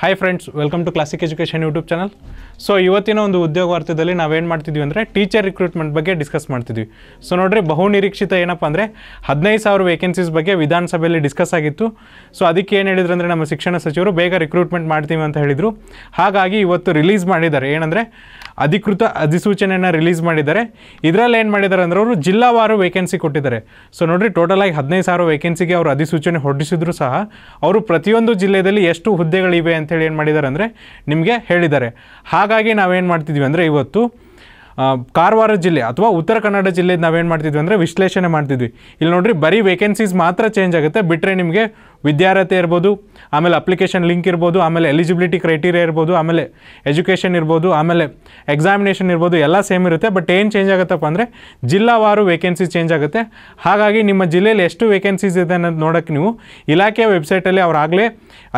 hi friends welcome to classic education YouTube channel so ಇವತ್ತಿನ ಒಂದು ಉದ್ಯೋಗ ವಾರ್ತೆಯಲ್ಲಿ ನಾವೇನು ಮಾಡ್ತಿದ್ವಿ ಅಂದರೆ ಟೀಚರ್ ರಿಕ್ರೂಟ್ಮೆಂಟ್ ಬಗ್ಗೆ ಡಿಸ್ಕಸ್ ಮಾಡ್ತಿದ್ವಿ ಸೊ ನೋಡಿರಿ ಬಹು ನಿರೀಕ್ಷಿತ ಏನಪ್ಪ ಅಂದರೆ ಹದಿನೈದು ಸಾವಿರ ವೇಕೆನ್ಸೀಸ್ ಬಗ್ಗೆ ವಿಧಾನಸಭೆಯಲ್ಲಿ ಡಿಸ್ಕಸ್ ಆಗಿತ್ತು ಸೊ ಅದಕ್ಕೆ ಏನು ಹೇಳಿದ್ರು ಅಂದರೆ ನಮ್ಮ ಶಿಕ್ಷಣ ಸಚಿವರು ಬೇಗ ರಿಕ್ರೂಟ್ಮೆಂಟ್ ಮಾಡ್ತೀವಿ ಅಂತ ಹೇಳಿದರು ಹಾಗಾಗಿ ಇವತ್ತು ರಿಲೀಸ್ ಮಾಡಿದ್ದಾರೆ ಏನಂದರೆ ಅಧಿಕೃತ ಅಧಿಸೂಚನೆಯನ್ನು ರಿಲೀಸ್ ಮಾಡಿದ್ದಾರೆ ಇದರಲ್ಲಿ ಏನು ಮಾಡಿದ್ದಾರೆ ಅಂದರೆ ಅವರು ಜಿಲ್ಲಾವಾರು ವೇಕೆನ್ಸಿ ಕೊಟ್ಟಿದ್ದಾರೆ ಸೊ ನೋಡಿರಿ ಟೋಟಲ್ ಆಗಿ ಹದಿನೈದು ಸಾವಿರ ವೇಕೆನ್ಸಿಗೆ ಅವರು ಅಧಿಸೂಚನೆ ಹೊರಡಿಸಿದ್ರು ಸಹ ಅವರು ಪ್ರತಿಯೊಂದು ಜಿಲ್ಲೆಯಲ್ಲಿ ಎಷ್ಟು ಹುದ್ದೆಗಳಿವೆ ಅಂತ ಅಂತೇಳಿ ಏನು ಮಾಡಿದ್ದಾರೆ ಅಂದರೆ ನಿಮಗೆ ಹೇಳಿದ್ದಾರೆ ಹಾಗಾಗಿ ನಾವೇನು ಮಾಡ್ತಿದ್ವಿ ಅಂದರೆ ಇವತ್ತು ಕಾರವಾರ ಜಿಲ್ಲೆ ಅಥವಾ ಉತ್ತರ ಕನ್ನಡ ಜಿಲ್ಲೆದು ನಾವೇನು ಮಾಡ್ತಿದ್ವಿ ಅಂದರೆ ವಿಶ್ಲೇಷಣೆ ಮಾಡ್ತಿದ್ವಿ ಇಲ್ಲಿ ನೋಡ್ರಿ ಬರೀ ವೇಕೆನ್ಸೀಸ್ ಮಾತ್ರ ಚೇಂಜ್ ಆಗುತ್ತೆ ಬಿಟ್ಟರೆ ನಿಮಗೆ ವಿದ್ಯಾರ್ಹತೆ ಇರ್ಬೋದು ಆಮೇಲೆ ಅಪ್ಲಿಕೇಶನ್ ಲಿಂಕ್ ಇರ್ಬೋದು ಆಮೇಲೆ ಎಲಿಜಿಬಿಲಿಟಿ ಕ್ರೈಟೀರಿಯಾ ಇರ್ಬೋದು ಆಮೇಲೆ ಎಜುಕೇಷನ್ ಇರ್ಬೋದು ಆಮೇಲೆ ಎಕ್ಸಾಮಿನೇಷನ್ ಇರ್ಬೋದು ಎಲ್ಲ ಸೇಮ್ ಇರುತ್ತೆ ಬಟ್ ಏನು ಚೇಂಜ್ ಆಗುತ್ತಪ್ಪ ಅಂದರೆ ಜಿಲ್ಲಾವಾರು ವೇಕೆನ್ಸಿ ಚೇಂಜ್ ಆಗುತ್ತೆ ಹಾಗಾಗಿ ನಿಮ್ಮ ಜಿಲ್ಲೆಯಲ್ಲಿ ಎಷ್ಟು ವೇಕೆನ್ಸೀಸ್ ಇದೆ ಅನ್ನೋದು ನೋಡೋಕ್ಕೆ ನೀವು ಇಲಾಖೆಯ ವೆಬ್ಸೈಟಲ್ಲಿ ಅವರಾಗಲೇ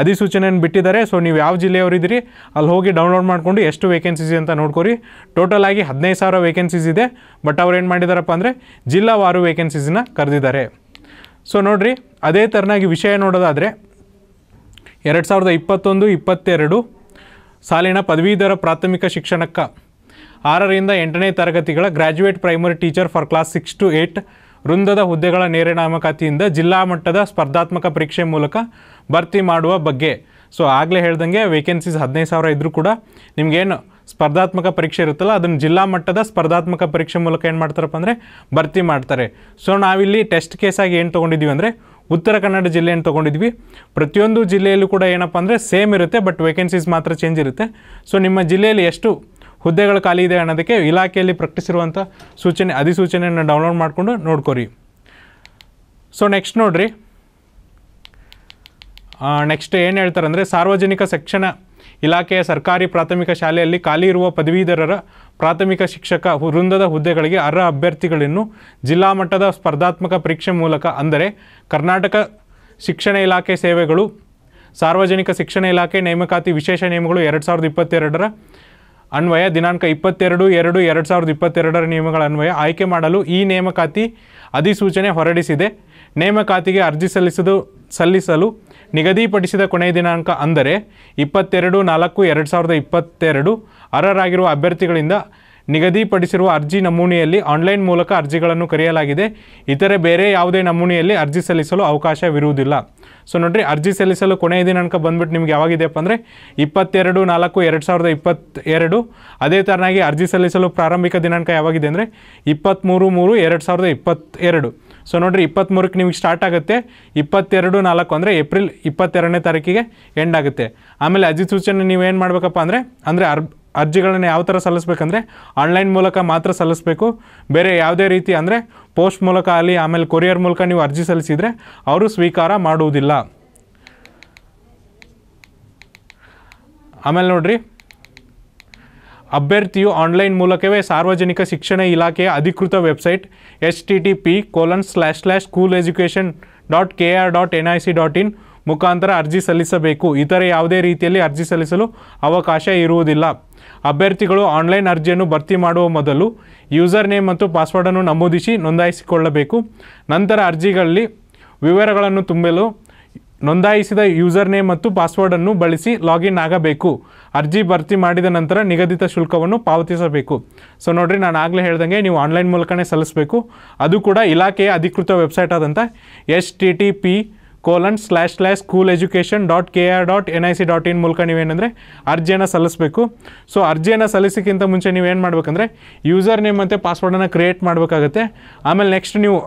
ಅಧಿಸೂಚನೆಯನ್ನು ಬಿಟ್ಟಿದ್ದಾರೆ ಸೊ ನೀವು ಯಾವ ಜಿಲ್ಲೆಯವರಿದ್ದೀರಿ ಅಲ್ಲಿ ಹೋಗಿ ಡೌನ್ಲೋಡ್ ಮಾಡಿಕೊಂಡು ಎಷ್ಟು ವೇಕೆನ್ಸೀಸ್ ಅಂತ ನೋಡ್ಕೊರಿ ಟೋಟಲ್ ಆಗಿ ಹದಿನೈದು ಸಾವಿರ ವೇಕೆನ್ಸೀಸ್ ಇದೆ ಬಟ್ ಅವ್ರು ಏನು ಮಾಡಿದಾರಪ್ಪ ಅಂದರೆ ಜಿಲ್ಲಾವಾರು ವೇಕೆನ್ಸೀಸನ್ನ ಕರೆದಿದ್ದಾರೆ ಸೊ ನೋಡಿರಿ ಅದೇ ಥರನಾಗಿ ವಿಷಯ ನೋಡೋದಾದರೆ ಎರಡು ಸಾವಿರದ ಇಪ್ಪತ್ತೊಂದು ಇಪ್ಪತ್ತೆರಡು ಸಾಲಿನ ಪದವೀಧರ ಪ್ರಾಥಮಿಕ ಶಿಕ್ಷಣಕ್ಕೆ ಆರರಿಂದ ಎಂಟನೇ ತರಗತಿಗಳ graduate primary teacher for class six to eight ವೃಂದದ ಹುದ್ದೆಗಳ ನೇರ ನಾಮಕಾತಿಯಿಂದ ಜಿಲ್ಲಾ ಮಟ್ಟದ ಸ್ಪರ್ಧಾತ್ಮಕ ಪರೀಕ್ಷೆ ಮೂಲಕ ಭರ್ತಿ ಮಾಡುವ ಬಗ್ಗೆ ಸೊ ಆಗಲೇ ಹೇಳ್ದಂಗೆ ವೇಕೆನ್ಸೀಸ್ ಹದಿನೈದು ಸಾವಿರ ಇದ್ದರೂ ಕೂಡ ನಿಮಗೇನು ಸ್ಪರ್ಧಾತ್ಮಕ ಪರೀಕ್ಷೆ ಇರುತ್ತಲ್ಲ ಅದನ್ನು ಜಿಲ್ಲಾ ಮಟ್ಟದ ಸ್ಪರ್ಧಾತ್ಮಕ ಪರೀಕ್ಷೆ ಮೂಲಕ ಏನು ಮಾಡ್ತಾರಪ್ಪ ಅಂದರೆ ಭರ್ತಿ ಮಾಡ್ತಾರೆ ಸೊ ನಾವಿಲ್ಲಿ ಟೆಸ್ಟ್ ಕೇಸಾಗಿ ಏನು ತೊಗೊಂಡಿದ್ದೀವಿ ಅಂದರೆ ಉತ್ತರ ಕನ್ನಡ ಜಿಲ್ಲೆಯನ್ನು ತೊಗೊಂಡಿದ್ವಿ ಪ್ರತಿಯೊಂದು ಜಿಲ್ಲೆಯಲ್ಲೂ ಕೂಡ ಏನಪ್ಪ ಅಂದರೆ ಸೇಮ್ ಇರುತ್ತೆ ಬಟ್ ವೇಕೆನ್ಸೀಸ್ ಮಾತ್ರ ಚೇಂಜ್ ಇರುತ್ತೆ ಸೊ ನಿಮ್ಮ ಜಿಲ್ಲೆಯಲ್ಲಿ ಎಷ್ಟು ಹುದ್ದೆಗಳು ಖಾಲಿ ಇದೆ ಅನ್ನೋದಕ್ಕೆ ಇಲಾಖೆಯಲ್ಲಿ ಪ್ರಕಟಿಸಿರುವಂಥ ಸೂಚನೆ ಅಧಿಸೂಚನೆಯನ್ನು ಡೌನ್ಲೋಡ್ ಮಾಡಿಕೊಂಡು ನೋಡ್ಕೊರಿ ಸೊ ನೆಕ್ಸ್ಟ್ ನೋಡಿರಿ ನೆಕ್ಸ್ಟ್ ಏನು ಹೇಳ್ತಾರೆ ಅಂದರೆ ಸಾರ್ವಜನಿಕ ಶಿಕ್ಷಣ ಇಲಾಖೆಯ ಸರ್ಕಾರಿ ಪ್ರಾಥಮಿಕ ಶಾಲೆಯಲ್ಲಿ ಖಾಲಿ ಇರುವ ಪದವೀಧರರ ಪ್ರಾಥಮಿಕ ಶಿಕ್ಷಕ ವೃಂದದ ಹುದ್ದೆಗಳಿಗೆ ಅರ್ಹ ಅಭ್ಯರ್ಥಿಗಳನ್ನು ಜಿಲ್ಲಾ ಮಟ್ಟದ ಸ್ಪರ್ಧಾತ್ಮಕ ಪರೀಕ್ಷೆ ಮೂಲಕ ಅಂದರೆ ಕರ್ನಾಟಕ ಶಿಕ್ಷಣ ಇಲಾಖೆ ಸೇವೆಗಳು ಸಾರ್ವಜನಿಕ ಶಿಕ್ಷಣ ಇಲಾಖೆ ನೇಮಕಾತಿ ವಿಶೇಷ ನಿಯಮಗಳು ಎರಡು ಸಾವಿರದ ಇಪ್ಪತ್ತೆರಡರ ಅನ್ವಯ ದಿನಾಂಕ ಇಪ್ಪತ್ತೆರಡು ಎರಡು ಎರಡು ಸಾವಿರದ ಇಪ್ಪತ್ತೆರಡರ ನಿಯಮಗಳ ಅನ್ವಯ ಆಯ್ಕೆ ಮಾಡಲು ಈ ನೇಮಕಾತಿ ಅಧಿಸೂಚನೆ ಹೊರಡಿಸಿದೆ ನೇಮಕಾತಿಗೆ ಅರ್ಜಿ ಸಲ್ಲಿಸಲು ಸಲ್ಲಿಸಲು ನಿಗದಿಪಡಿಸಿದ ಕೊನೆಯ ದಿನಾಂಕ ಅಂದರೆ ಇಪ್ಪತ್ತೆರಡು ನಾಲ್ಕು ಎರಡು ಸಾವಿರದ ಇಪ್ಪತ್ತೆರಡು ಅರ್ಹರಾಗಿರುವ ಅಭ್ಯರ್ಥಿಗಳಿಂದ ನಿಗದಿಪಡಿಸಿರುವ ಅರ್ಜಿ ನಮೂನೆಯಲ್ಲಿ ಆನ್ಲೈನ್ ಮೂಲಕ ಅರ್ಜಿಗಳನ್ನು ಕರೆಯಲಾಗಿದೆ ಇತರೆ ಬೇರೆ ಯಾವುದೇ ನಮೂನೆಯಲ್ಲಿ ಅರ್ಜಿ ಸಲ್ಲಿಸಲು ಅವಕಾಶವಿರುವುದಿಲ್ಲ ಸೊ ನೋಡಿರಿ ಅರ್ಜಿ ಸಲ್ಲಿಸಲು ಕೊನೆಯ ದಿನಾಂಕ ಬಂದ್ಬಿಟ್ಟು ನಿಮ್ಗೆ ಯಾವಾಗಿದೆಯಪ್ಪ ಅಂದರೆ ಇಪ್ಪತ್ತೆರಡು ನಾಲ್ಕು ಎರಡು ಸಾವಿರದ ಇಪ್ಪತ್ತೆರಡು ಅದೇ ಥರನಾಗಿ ಅರ್ಜಿ ಸಲ್ಲಿಸಲು ಪ್ರಾರಂಭಿಕ ದಿನಾಂಕ ಯಾವಾಗಿದೆ ಅಂದರೆ ಇಪ್ಪತ್ತ್ಮೂರು ಮೂರು ಎರಡು ಸಾವಿರದ ಇಪ್ಪತ್ತೆರಡು ಸೊ ನೋಡಿರಿ ಇಪ್ಪತ್ತ್ಮೂರಕ್ಕೆ ನಿಮಗೆ ಸ್ಟಾರ್ಟ್ ಆಗುತ್ತೆ ಇಪ್ಪತ್ತೆರಡು ನಾಲ್ಕು ಅಂದರೆ ಏಪ್ರಿಲ್ ಇಪ್ಪತ್ತೆರಡನೇ ತಾರೀಕಿಗೆ ಎಂಡ್ ಆಗುತ್ತೆ ಆಮೇಲೆ ಅಧಿಸೂಚನೆ ನೀವು ಏನು ಮಾಡಬೇಕಪ್ಪ ಅಂದರೆ ಅಂದರೆ ಅರ್ ಅರ್ಜಿಗಳನ್ನು ಯಾವ ಥರ ಸಲ್ಲಿಸ್ಬೇಕಂದ್ರೆ ಆನ್ಲೈನ್ ಮೂಲಕ ಮಾತ್ರ ಸಲ್ಲಿಸಬೇಕು ಬೇರೆ ಯಾವುದೇ ರೀತಿ ಅಂದರೆ ಪೋಸ್ಟ್ ಮೂಲಕ ಅಲ್ಲಿ ಆಮೇಲೆ ಕೊರಿಯರ್ ಮೂಲಕ ನೀವು ಅರ್ಜಿ ಸಲ್ಲಿಸಿದರೆ ಅವರು ಸ್ವೀಕಾರ ಮಾಡುವುದಿಲ್ಲ ಆಮೇಲೆ ನೋಡಿರಿ ಅಭ್ಯರ್ಥಿಯು ಆನ್ಲೈನ್ ಮೂಲಕವೇ ಸಾರ್ವಜನಿಕ ಶಿಕ್ಷಣ ಇಲಾಖೆಯ ಅಧಿಕೃತ website H T T P colon slash slash school education dot K R dot N I C dot in ಮುಖಾಂತರ ಅರ್ಜಿ ಸಲ್ಲಿಸಬೇಕು ಇತರೆ ಯಾವುದೇ ರೀತಿಯಲ್ಲಿ ಅರ್ಜಿ ಸಲ್ಲಿಸಲು ಅವಕಾಶ ಇರುವುದಿಲ್ಲ ಅಭ್ಯರ್ಥಿಗಳು ಆನ್ಲೈನ್ ಅರ್ಜಿಯನ್ನು ಭರ್ತಿ ಮಾಡುವ ಮೊದಲು ಯೂಸರ್ ನೇಮ್ ಮತ್ತು ಪಾಸ್ವರ್ಡನ್ನು ನಮೂದಿಸಿ ನೋಂದಾಯಿಸಿಕೊಳ್ಳಬೇಕು ನಂತರ ಅರ್ಜಿಗಳಲ್ಲಿ ವಿವರಗಳನ್ನು ತುಂಬಲು ನೋಂದಾಯಿಸಿದ ಯೂಸರ್ ನೇಮ್ ಮತ್ತು ಪಾಸ್ವರ್ಡನ್ನು ಬಳಸಿ ಲಾಗಿನ್ ಆಗಬೇಕು ಅರ್ಜಿ ಭರ್ತಿ ಮಾಡಿದ ನಂತರ ನಿಗದಿತ ಶುಲ್ಕವನ್ನು ಪಾವತಿಸಬೇಕು ಸೊ ನೋಡಿರಿ ನಾನು ಆಗಲೇ ಹೇಳ್ದಂಗೆ ನೀವು ಆನ್ಲೈನ್ ಮೂಲಕನೇ ಸಲ್ಲಿಸಬೇಕು ಅದು ಕೂಡ ಇಲಾಖೆಯ ಅಧಿಕೃತ ವೆಬ್ಸೈಟ್ ಆದಂಥ S T T P colon slash slash school education dot K R dot N I C dot in ಮೂಲಕ ನೀವೇನೆಂದರೆ ಅರ್ಜಿಯನ್ನು ಸಲ್ಲಿಸಬೇಕು ಸೊ ಅರ್ಜಿಯನ್ನು ಸಲ್ಲಿಸೋಕ್ಕಿಂತ ಮುಂಚೆ ನೀವೇನು ಮಾಡಬೇಕಂದ್ರೆ ಯೂಸರ್ ನೇಮ್ ಮತ್ತು ಪಾಸ್ವರ್ಡನ್ನು ಕ್ರಿಯೇಟ್ ಮಾಡಬೇಕಾಗುತ್ತೆ ಆಮೇಲೆ ನೆಕ್ಸ್ಟ್ ನೀವು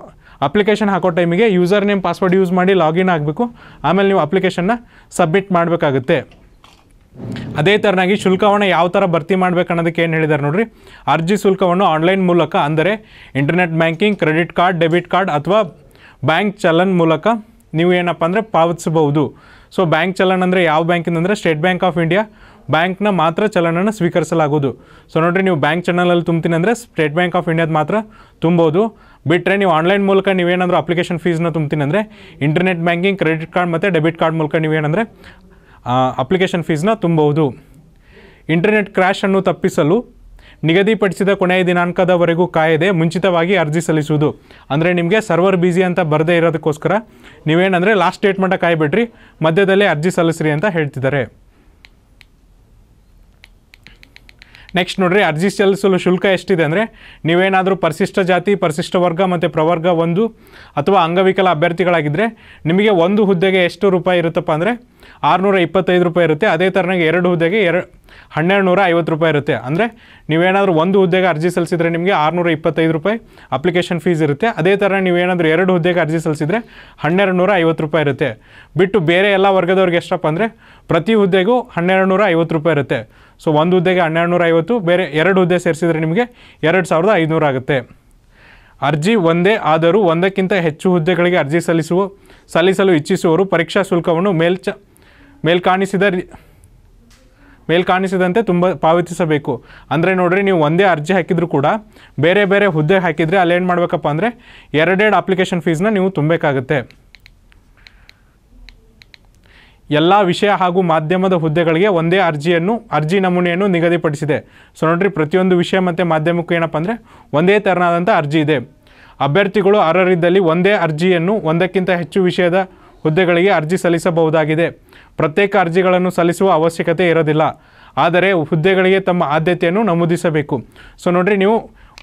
ಅಪ್ಲಿಕೇಶನ್ ಹಾಕೋ ಟೈಮಿಗೆ ಯೂಸರ್ ನೇಮ್ ಪಾಸ್ವರ್ಡ್ ಯೂಸ್ ಮಾಡಿ ಲಾಗಿನ್ ಆಗಬೇಕು ಆಮೇಲೆ ನೀವು ಅಪ್ಲಿಕೇಶನ್ನ ಸಬ್ಮಿಟ್ ಮಾಡಬೇಕಾಗುತ್ತೆ ಅದೇ ಥರನಾಗಿ ಶುಲ್ಕವನ್ನು ಯಾವ ಥರ ಭರ್ತಿ ಮಾಡಬೇಕು ಅನ್ನೋದಕ್ಕೆ ಏನು ಹೇಳಿದ್ದಾರೆ ನೋಡ್ರಿ ಅರ್ಜಿ ಶುಲ್ಕವನ್ನು ಆನ್ಲೈನ್ ಮೂಲಕ ಅಂದರೆ internet banking credit card debit card ಅಥವಾ ಬ್ಯಾಂಕ್ ಚಲನ್ ಮೂಲಕ ನೀವು ಏನಪ್ಪ ಅಂದರೆ ಪಾವತಿಸಬಹುದು ಸೊ ಬ್ಯಾಂಕ್ ಚಲನ್ ಅಂದರೆ ಯಾವ ಬ್ಯಾಂಕಿಂದ ಅಂದರೆ ಸ್ಟೇಟ್ ಬ್ಯಾಂಕ್ ಆಫ್ ಇಂಡಿಯಾ ಬ್ಯಾಂಕ್ನ ಮಾತ್ರ ಚಲನನ್ನು ಸ್ವೀಕರಿಸಲಾಗುವುದು ಸೊ ನೋಡಿರಿ ನೀವು ಬ್ಯಾಂಕ್ ಚಲನಲ್ಲಿ ತುಂಬ್ತೀನಿ ಅಂದರೆ ಸ್ಟೇಟ್ ಬ್ಯಾಂಕ್ ಆಫ್ ಇಂಡಿಯಾದ ಮಾತ್ರ ತುಂಬೋದು ಬಿಟ್ಟರೆ ನೀವು ಆನ್ಲೈನ್ ಮೂಲಕ ನೀವೇನಾದರೂ ಅಪ್ಲಿಕೇಶನ್ ಫೀಸ್ನ ತುಂಬ್ತೀನಿ ಅಂದರೆ ಇಂಟರ್ನೆಟ್ ಬ್ಯಾಂಕಿಂಗ್ ಕ್ರೆಡಿಟ್ ಕಾರ್ಡ್ ಮತ್ತು ಡೆಬಿಟ್ ಕಾರ್ಡ್ ಮೂಲಕ ನೀವೇನಂದರೆ ಅಪ್ಲಿಕೇಶನ್ ಫೀಸ್ನ ತುಂಬಬಹುದು ಇಂಟರ್ನೆಟ್ ಕ್ರ್ಯಾಶನ್ನು ತಪ್ಪಿಸಲು ನಿಗದಿಪಡಿಸಿದ ಕೊನೆಯ ದಿನಾಂಕದವರೆಗೂ ಕಾಯದೆ ಮುಂಚಿತವಾಗಿ ಅರ್ಜಿ ಸಲ್ಲಿಸುವುದು ಅಂದರೆ ನಿಮಗೆ ಸರ್ವರ್ ಬ್ಯುಸಿ ಅಂತ ಬರದೇ ಇರೋದಕ್ಕೋಸ್ಕರ ನೀವೇನಂದರೆ ಲಾಸ್ಟ್ ಡೇಟ್ ಮಟ್ಟ ಕಾಯಬೇಡ್ರಿ ಮಧ್ಯದಲ್ಲೇ ಅರ್ಜಿ ಸಲ್ಲಿಸ್ರಿ ಅಂತ ಹೇಳ್ತಿದ್ದಾರೆ ನೆಕ್ಸ್ಟ್ ನೋಡಿರಿ ಅರ್ಜಿ ಸಲ್ಲಿಸಲು ಶುಲ್ಕ ಎಷ್ಟಿದೆ ಅಂದರೆ ನೀವೇನಾದರೂ ಪರಿಶಿಷ್ಟ ಜಾತಿ ಪರಿಶಿಷ್ಟ ವರ್ಗ ಮತ್ತು ಪ್ರವರ್ಗ ಒಂದು ಅಥವಾ ಅಂಗವಿಕಲ ಅಭ್ಯರ್ಥಿಗಳಾಗಿದ್ದರೆ ನಿಮಗೆ ಒಂದು ಹುದ್ದೆಗೆ ಎಷ್ಟು ರೂಪಾಯಿ ಇರುತ್ತಪ್ಪ ಅಂದರೆ ಆರುನೂರ ಇಪ್ಪತ್ತೈದು ರೂಪಾಯಿ ಇರುತ್ತೆ ಅದೇ ಥರನಾಗಿ ಎರಡು ಹುದ್ದೆಗೆ ಎರಡು ಹನ್ನೆರಡು ನೂರ ಐವತ್ತು ರೂಪಾಯಿ ಇರುತ್ತೆ ಅಂದರೆ ನೀವೇನಾದರೂ ಒಂದು ಹುದ್ದೆಗೆ ಅರ್ಜಿ ಸಲ್ಲಿಸಿದರೆ ನಿಮಗೆ ಆರುನೂರ ಇಪ್ಪತ್ತೈದು ರೂಪಾಯಿ ಅಪ್ಲಿಕೇಶನ್ ಫೀಸ್ ಇರುತ್ತೆ ಅದೇ ಥರ ನೀವೇನಾದರೂ ಎರಡು ಹುದ್ದೆಗೆ ಅರ್ಜಿ ಸಲ್ಲಿಸಿದರೆ ಹನ್ನೆರಡು ನೂರ ಐವತ್ತು ರೂಪಾಯಿ ಇರುತ್ತೆ ಬಿಟ್ಟು ಬೇರೆ ಎಲ್ಲ ವರ್ಗದವ್ರಿಗೆ ಎಷ್ಟಪ್ಪ ಅಂದರೆ ಪ್ರತಿ ಹುದ್ದೆಗೂ ಹನ್ನೆರಡು ನೂರ ಐವತ್ತು ರೂಪಾಯಿ ಇರುತ್ತೆ ಸೊ ಒಂದು ಹುದ್ದೆಗೆ ಹನ್ನೆರಡುನೂರ ಐವತ್ತು ಬೇರೆ ಎರಡು ಹುದ್ದೆ ಸೇರಿಸಿದರೆ ನಿಮಗೆ ಎರಡು ಸಾವಿರದ ಐದುನೂರ ಆಗುತ್ತೆ ಅರ್ಜಿ ಒಂದೇ ಆದರೂ ಒಂದಕ್ಕಿಂತ ಹೆಚ್ಚು ಹುದ್ದೆಗಳಿಗೆ ಅರ್ಜಿ ಸಲ್ಲಿಸುವ ಸಲ್ಲಿಸಲು ಇಚ್ಛಿಸುವವರು ಪರೀಕ್ಷಾ ಶುಲ್ಕವನ್ನು ಮೇಲ್ಚ ಮೇಲ್ಕಾಣಿಸಿದ ಮೇಲ್ಕಾಣಿಸಿದಂತೆ ತುಂಬ ಪಾವತಿಸಬೇಕು ಅಂದರೆ ನೋಡಿರಿ ನೀವು ಒಂದೇ ಅರ್ಜಿ ಹಾಕಿದರೂ ಕೂಡ ಬೇರೆ ಬೇರೆ ಹುದ್ದೆ ಹಾಕಿದರೆ ಅಲ್ಲೇನು ಮಾಡಬೇಕಪ್ಪ ಅಂದರೆ ಎರಡೆರಡು ಅಪ್ಲಿಕೇಶನ್ ಫೀಸ್ನ ನೀವು ತುಂಬಬೇಕಾಗುತ್ತೆ ಎಲ್ಲ ವಿಷಯ ಹಾಗೂ ಮಾಧ್ಯಮದ ಹುದ್ದೆಗಳಿಗೆ ಒಂದೇ ಅರ್ಜಿಯನ್ನು ಅರ್ಜಿ ನಮೂನೆಯನ್ನು ನಿಗದಿಪಡಿಸಿದೆ ಸೊ ನೋಡ್ರಿ ಪ್ರತಿಯೊಂದು ವಿಷಯ ಮತ್ತು ಮಾಧ್ಯಮಕ್ಕೂ ಏನಪ್ಪ ಅಂದರೆ ಒಂದೇ ತೆರನಾದಂಥ ಅರ್ಜಿ ಇದೆ ಅಭ್ಯರ್ಥಿಗಳು ಅರ್ಹರಿದ್ದಲ್ಲಿ ಒಂದೇ ಅರ್ಜಿಯನ್ನು ಒಂದಕ್ಕಿಂತ ಹೆಚ್ಚು ವಿಷಯದ ಹುದ್ದೆಗಳಿಗೆ ಅರ್ಜಿ ಸಲ್ಲಿಸಬಹುದಾಗಿದೆ ಪ್ರತ್ಯೇಕ ಅರ್ಜಿಗಳನ್ನು ಸಲ್ಲಿಸುವ ಅವಶ್ಯಕತೆ ಇರೋದಿಲ್ಲ ಆದರೆ ಹುದ್ದೆಗಳಿಗೆ ತಮ್ಮ ಆದ್ಯತೆಯನ್ನು ನಮೂದಿಸಬೇಕು ಸೊ ನೋಡ್ರಿ ನೀವು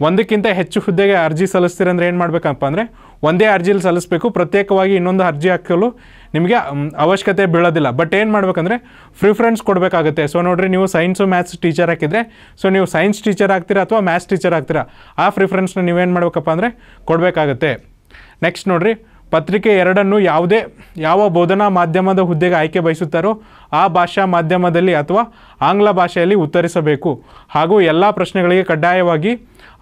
ಒಂದಕ್ಕಿಂತ ಹೆಚ್ಚು ಹುದ್ದೆಗೆ ಅರ್ಜಿ ಸಲ್ಲಿಸ್ತೀರಂದ್ರೆ ಏನು ಮಾಡಬೇಕಪ್ಪ ಅಂದರೆ ಒಂದೇ ಅರ್ಜಿಯಲ್ಲಿ ಸಲ್ಲಿಸಬೇಕು ಪ್ರತ್ಯೇಕವಾಗಿ ಇನ್ನೊಂದು ಅರ್ಜಿ ಹಾಕಲು ನಿಮಗೆ ಅವಶ್ಯಕತೆ ಬೀಳೋದಿಲ್ಲ ಬಟ್ ಏನು ಮಾಡಬೇಕಂದ್ರೆ ಪ್ರಿಫರೆನ್ಸ್ ಕೊಡಬೇಕಾಗುತ್ತೆ ಸೊ ನೋಡಿರಿ ನೀವು ಸೈನ್ಸು ಮ್ಯಾಥ್ಸ್ ಟೀಚರ್ ಹಾಕಿದರೆ ಸೊ ನೀವು ಸೈನ್ಸ್ ಟೀಚರ್ ಆಗ್ತೀರಾ ಅಥವಾ ಮ್ಯಾಥ್ಸ್ ಟೀಚರ್ ಆಗ್ತೀರಾ ಆ ಪ್ರಿಫ್ರೆನ್ಸ್ನ ನೀವೇನು ಮಾಡಬೇಕಪ್ಪ ಅಂದರೆ ಕೊಡಬೇಕಾಗತ್ತೆ ನೆಕ್ಸ್ಟ್ ನೋಡಿರಿ ಪತ್ರಿಕೆ ಎರಡನ್ನು ಯಾವುದೇ ಯಾವ ಬೋಧನಾ ಮಾಧ್ಯಮದ ಹುದ್ದೆಗೆ ಆಯ್ಕೆ ಬಯಸುತ್ತಾರೋ ಆ ಭಾಷಾ ಮಾಧ್ಯಮದಲ್ಲಿ ಅಥವಾ ಆಂಗ್ಲ ಭಾಷೆಯಲ್ಲಿ ಉತ್ತರಿಸಬೇಕು ಹಾಗೂ ಎಲ್ಲ ಪ್ರಶ್ನೆಗಳಿಗೆ ಕಡ್ಡಾಯವಾಗಿ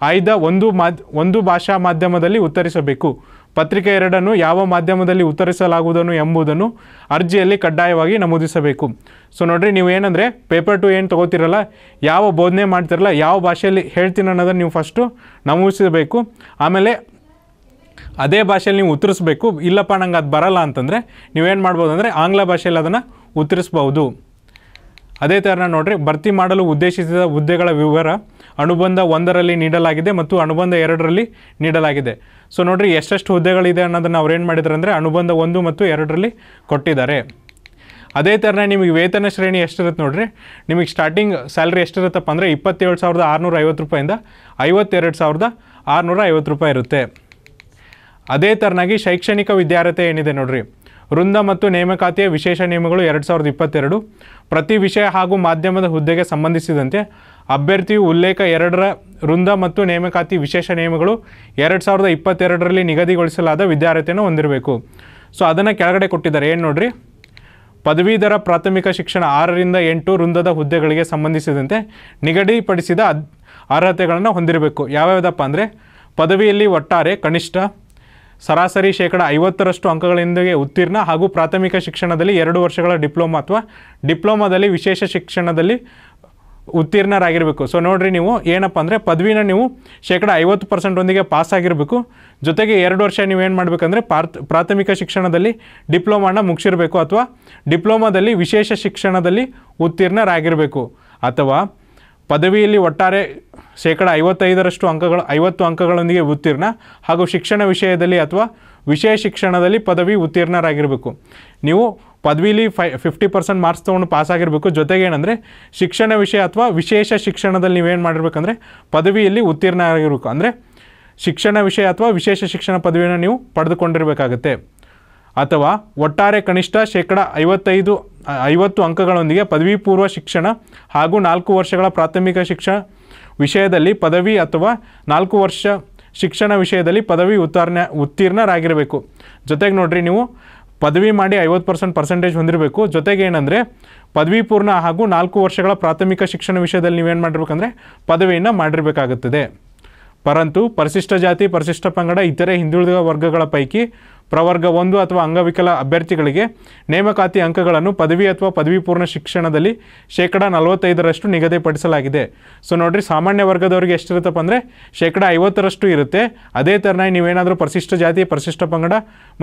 ಆಯ್ದ ಒಂದು ಮಾಧ್ಯ ಒಂದು ಭಾಷಾ ಮಾಧ್ಯಮದಲ್ಲಿ ಉತ್ತರಿಸಬೇಕು ಪತ್ರಿಕೆ ಎರಡನ್ನು ಯಾವ ಮಾಧ್ಯಮದಲ್ಲಿ ಉತ್ತರಿಸಲಾಗುವುದನ್ನು ಎಂಬುದನ್ನು ಅರ್ಜಿಯಲ್ಲಿ ಕಡ್ಡಾಯವಾಗಿ ನಮೂದಿಸಬೇಕು ಸೊ ನೋಡಿರಿ ನೀವು ಏನಂದರೆ ಪೇಪರ್ ಟು ಏನು ತೊಗೋತಿರಲ್ಲ ಯಾವ ಬೋಧನೆ ಮಾಡ್ತಿರಲ್ಲ ಯಾವ ಭಾಷೆಯಲ್ಲಿ ಹೇಳ್ತೀನಿ ಅನ್ನೋದನ್ನು ನೀವು ಫಸ್ಟು ನಮೂದಿಸಬೇಕು ಆಮೇಲೆ ಅದೇ ಭಾಷೆಯಲ್ಲಿ ನೀವು ಉತ್ತರಿಸಬೇಕು ಇಲ್ಲಪ್ಪ ನಂಗೆ ಅದು ಬರಲ್ಲ ಅಂತಂದರೆ ನೀವೇನು ಮಾಡ್ಬೋದು ಅಂದರೆ ಆಂಗ್ಲ ಭಾಷೆಯಲ್ಲಿ ಅದನ್ನು ಉತ್ತರಿಸ್ಬೋದು ಅದೇ ಥರನ ನೋಡಿರಿ ಭರ್ತಿ ಮಾಡಲು ಉದ್ದೇಶಿಸಿದ ಹುದ್ದೆಗಳ ವಿವರ ಅನುಬಂಧ ಒಂದರಲ್ಲಿ ನೀಡಲಾಗಿದೆ ಮತ್ತು ಅನುಬಂಧ ಎರಡರಲ್ಲಿ ನೀಡಲಾಗಿದೆ ಸೊ ನೋಡಿರಿ ಎಷ್ಟೆಷ್ಟು ಹುದ್ದೆಗಳಿದೆ ಅನ್ನೋದನ್ನು ಅವ್ರು ಏನು ಮಾಡಿದ್ರು ಅಂದರೆ ಅನುಬಂಧ ಒಂದು ಮತ್ತು ಎರಡರಲ್ಲಿ ಕೊಟ್ಟಿದ್ದಾರೆ ಅದೇ ಥರನೇ ನಿಮಗೆ ವೇತನ ಶ್ರೇಣಿ ಎಷ್ಟಿರುತ್ತೆ ನೋಡಿರಿ ನಿಮಗೆ ಸ್ಟಾರ್ಟಿಂಗ್ ಸ್ಯಾಲ್ರಿ ಎಷ್ಟಿರುತ್ತಪ್ಪ ಅಂದರೆ ಇಪ್ಪತ್ತೇಳು ಸಾವಿರದ ಆರುನೂರ ಐವತ್ತು ರೂಪಾಯಿಂದ ಐವತ್ತೆರಡು ಸಾವಿರದ ಆರುನೂರ ಐವತ್ತು ರೂಪಾಯಿ ಇರುತ್ತೆ ಅದೇ ಥರನಾಗಿ ಶೈಕ್ಷಣಿಕ ವಿದ್ಯಾರ್ಥಿ ಏನಿದೆ ನೋಡಿರಿ ವೃಂದ ಮತ್ತು ನೇಮಕಾತಿಯ ವಿಶೇಷ ನಿಯಮಗಳು ಎರಡು ಸಾವಿರದ ಇಪ್ಪತ್ತೆರಡು ಪ್ರತಿ ವಿಷಯ ಹಾಗೂ ಮಾಧ್ಯಮದ ಹುದ್ದೆಗೆ ಸಂಬಂಧಿಸಿದಂತೆ ಅಭ್ಯರ್ಥಿಯು ಉಲ್ಲೇಖ ಎರಡರ ವೃಂದ ಮತ್ತು ನೇಮಕಾತಿ ವಿಶೇಷ ನಿಯಮಗಳು ಎರಡು ಸಾವಿರದ ಇಪ್ಪತ್ತೆರಡರಲ್ಲಿ ನಿಗದಿಗೊಳಿಸಲಾದ ವಿದ್ಯಾರ್ಥಿಯನ್ನು ಹೊಂದಿರಬೇಕು ಸೊ ಅದನ್ನು ಕೆಳಗಡೆ ಕೊಟ್ಟಿದ್ದಾರೆ ಏನು ನೋಡ್ರಿ ಪದವೀಧರ ಪ್ರಾಥಮಿಕ ಶಿಕ್ಷಣ ಆರರಿಂದ ಎಂಟು ವೃಂದದ ಹುದ್ದೆಗಳಿಗೆ ಸಂಬಂಧಿಸಿದಂತೆ ನಿಗದಿಪಡಿಸಿದ ಅರ್ಹತೆಗಳನ್ನು ಹೊಂದಿರಬೇಕು ಯಾವ್ಯಾವುದಪ್ಪ ಅಂದರೆ ಪದವಿಯಲ್ಲಿ ಒಟ್ಟಾರೆ ಕನಿಷ್ಠ ಸರಾಸರಿ ಶೇಕಡ ಐವತ್ತರಷ್ಟು ಅಂಕಗಳೊಂದಿಗೆ ಉತ್ತೀರ್ಣ ಹಾಗೂ ಪ್ರಾಥಮಿಕ ಶಿಕ್ಷಣದಲ್ಲಿ ಎರಡು ವರ್ಷಗಳ ಡಿಪ್ಲೊಮಾ ಅಥವಾ ಡಿಪ್ಲೊಮಾದಲ್ಲಿ ವಿಶೇಷ ಶಿಕ್ಷಣದಲ್ಲಿ ಉತ್ತೀರ್ಣರಾಗಿರಬೇಕು ಸೊ ನೋಡಿರಿ ನೀವು ಏನಪ್ಪ ಅಂದರೆ ಪದವಿನ ನೀವು ಶೇಕಡ ಐವತ್ತು ಪರ್ಸೆಂಟೊಂದಿಗೆ ಪಾಸ್ ಆಗಿರಬೇಕು ಜೊತೆಗೆ ಎರಡು ವರ್ಷ ನೀವೇನು ಮಾಡಬೇಕಂದ್ರೆ ಪ್ರಾಥಮಿಕ ಶಿಕ್ಷಣದಲ್ಲಿ ಡಿಪ್ಲೊಮಾನ ಮುಗಿಸಿರಬೇಕು ಅಥವಾ ಡಿಪ್ಲೊಮಾದಲ್ಲಿ ವಿಶೇಷ ಶಿಕ್ಷಣದಲ್ಲಿ ಉತ್ತೀರ್ಣರಾಗಿರಬೇಕು ಅಥವಾ ಪದವಿಯಲ್ಲಿ ಒಟ್ಟಾರೆ ಶೇಕಡ ಐವತ್ತೈದರಷ್ಟು ಅಂಕಗಳು ಐವತ್ತು ಅಂಕಗಳೊಂದಿಗೆ ಉತ್ತೀರ್ಣ ಹಾಗೂ ಶಿಕ್ಷಣ ವಿಷಯದಲ್ಲಿ ಅಥವಾ ವಿಷಯ ಶಿಕ್ಷಣದಲ್ಲಿ ಪದವಿ ಉತ್ತೀರ್ಣರಾಗಿರಬೇಕು ನೀವು ಪದವಿಲಿ ಫೈ ಫಿಫ್ಟಿ ಪರ್ಸೆಂಟ್ ಮಾರ್ಕ್ಸ್ ತೊಗೊಂಡು ಪಾಸ್ ಆಗಿರಬೇಕು ಜೊತೆಗೆ ಏನಂದರೆ ಶಿಕ್ಷಣ ವಿಷಯ ಅಥವಾ ವಿಶೇಷ ಶಿಕ್ಷಣದಲ್ಲಿ ನೀವೇನು ಮಾಡಿರ್ಬೇಕಂದ್ರೆ ಪದವಿಯಲ್ಲಿ ಉತ್ತೀರ್ಣ ಆಗಿರಬೇಕು ಅಂದರೆ ಶಿಕ್ಷಣ ವಿಷಯ ಅಥವಾ ವಿಶೇಷ ಶಿಕ್ಷಣ ಪದವಿಯನ್ನು ನೀವು ಪಡೆದುಕೊಂಡಿರಬೇಕಾಗತ್ತೆ ಅಥವಾ ಒಟ್ಟಾರೆ ಕನಿಷ್ಠ ಶೇಕಡ ಐವತ್ತೈದು ಐವತ್ತು ಅಂಕಗಳೊಂದಿಗೆ ಪದವಿ ಪೂರ್ವ ಶಿಕ್ಷಣ ಹಾಗೂ ನಾಲ್ಕು ವರ್ಷಗಳ ಪ್ರಾಥಮಿಕ ಶಿಕ್ಷಣ ವಿಷಯದಲ್ಲಿ ಪದವಿ ಅಥವಾ ನಾಲ್ಕು ವರ್ಷ ಶಿಕ್ಷಣ ವಿಷಯದಲ್ಲಿ ಪದವಿ ಉತ್ತೀರ್ಣ ಉತ್ತೀರ್ಣರಾಗಿರಬೇಕು ಜೊತೆಗೆ ನೋಡಿರಿ ನೀವು ಪದವಿ ಮಾಡಿ ಐವತ್ತು ಪರ್ಸೆಂಟ್ ಪರ್ಸೆಂಟೇಜ್ ಹೊಂದಿರಬೇಕು ಜೊತೆಗೆ ಏನಂದರೆ ಪದವಿ ಪೂರ್ಣ ಹಾಗೂ ನಾಲ್ಕು ವರ್ಷಗಳ ಪ್ರಾಥಮಿಕ ಶಿಕ್ಷಣ ವಿಷಯದಲ್ಲಿ ನೀವೇನು ಮಾಡಿರ್ಬೇಕಂದ್ರೆ ಪದವಿಯನ್ನು ಮಾಡಿರಬೇಕಾಗುತ್ತದೆ ಪರಂತು ಪರಿಶಿಷ್ಟ ಜಾತಿ ಪರಿಶಿಷ್ಟ ಪಂಗಡ ಇತರೆ ಹಿಂದುಳಿದ ವರ್ಗಗಳ ಪೈಕಿ ಪ್ರವರ್ಗ ಒಂದು ಅಥವಾ ಅಂಗವಿಕಲ ಅಭ್ಯರ್ಥಿಗಳಿಗೆ ನೇಮಕಾತಿ ಅಂಕಗಳನ್ನು ಪದವಿ ಅಥವಾ ಪದವಿ ಪೂರ್ಣ ಶಿಕ್ಷಣದಲ್ಲಿ ಶೇಕಡ ನಲವತ್ತೈದರಷ್ಟು ನಿಗದಿಪಡಿಸಲಾಗಿದೆ ಸೊ ನೋಡಿರಿ ಸಾಮಾನ್ಯ ವರ್ಗದವರಿಗೆ ಎಷ್ಟಿರುತ್ತಪ್ಪ ಅಂದರೆ ಶೇಕಡ ಐವತ್ತರಷ್ಟು ಇರುತ್ತೆ ಅದೇ ಥರನಾಗಿ ನೀವೇನಾದರೂ ಪರಿಶಿಷ್ಟ ಜಾತಿ ಪರಿಶಿಷ್ಟ ಪಂಗಡ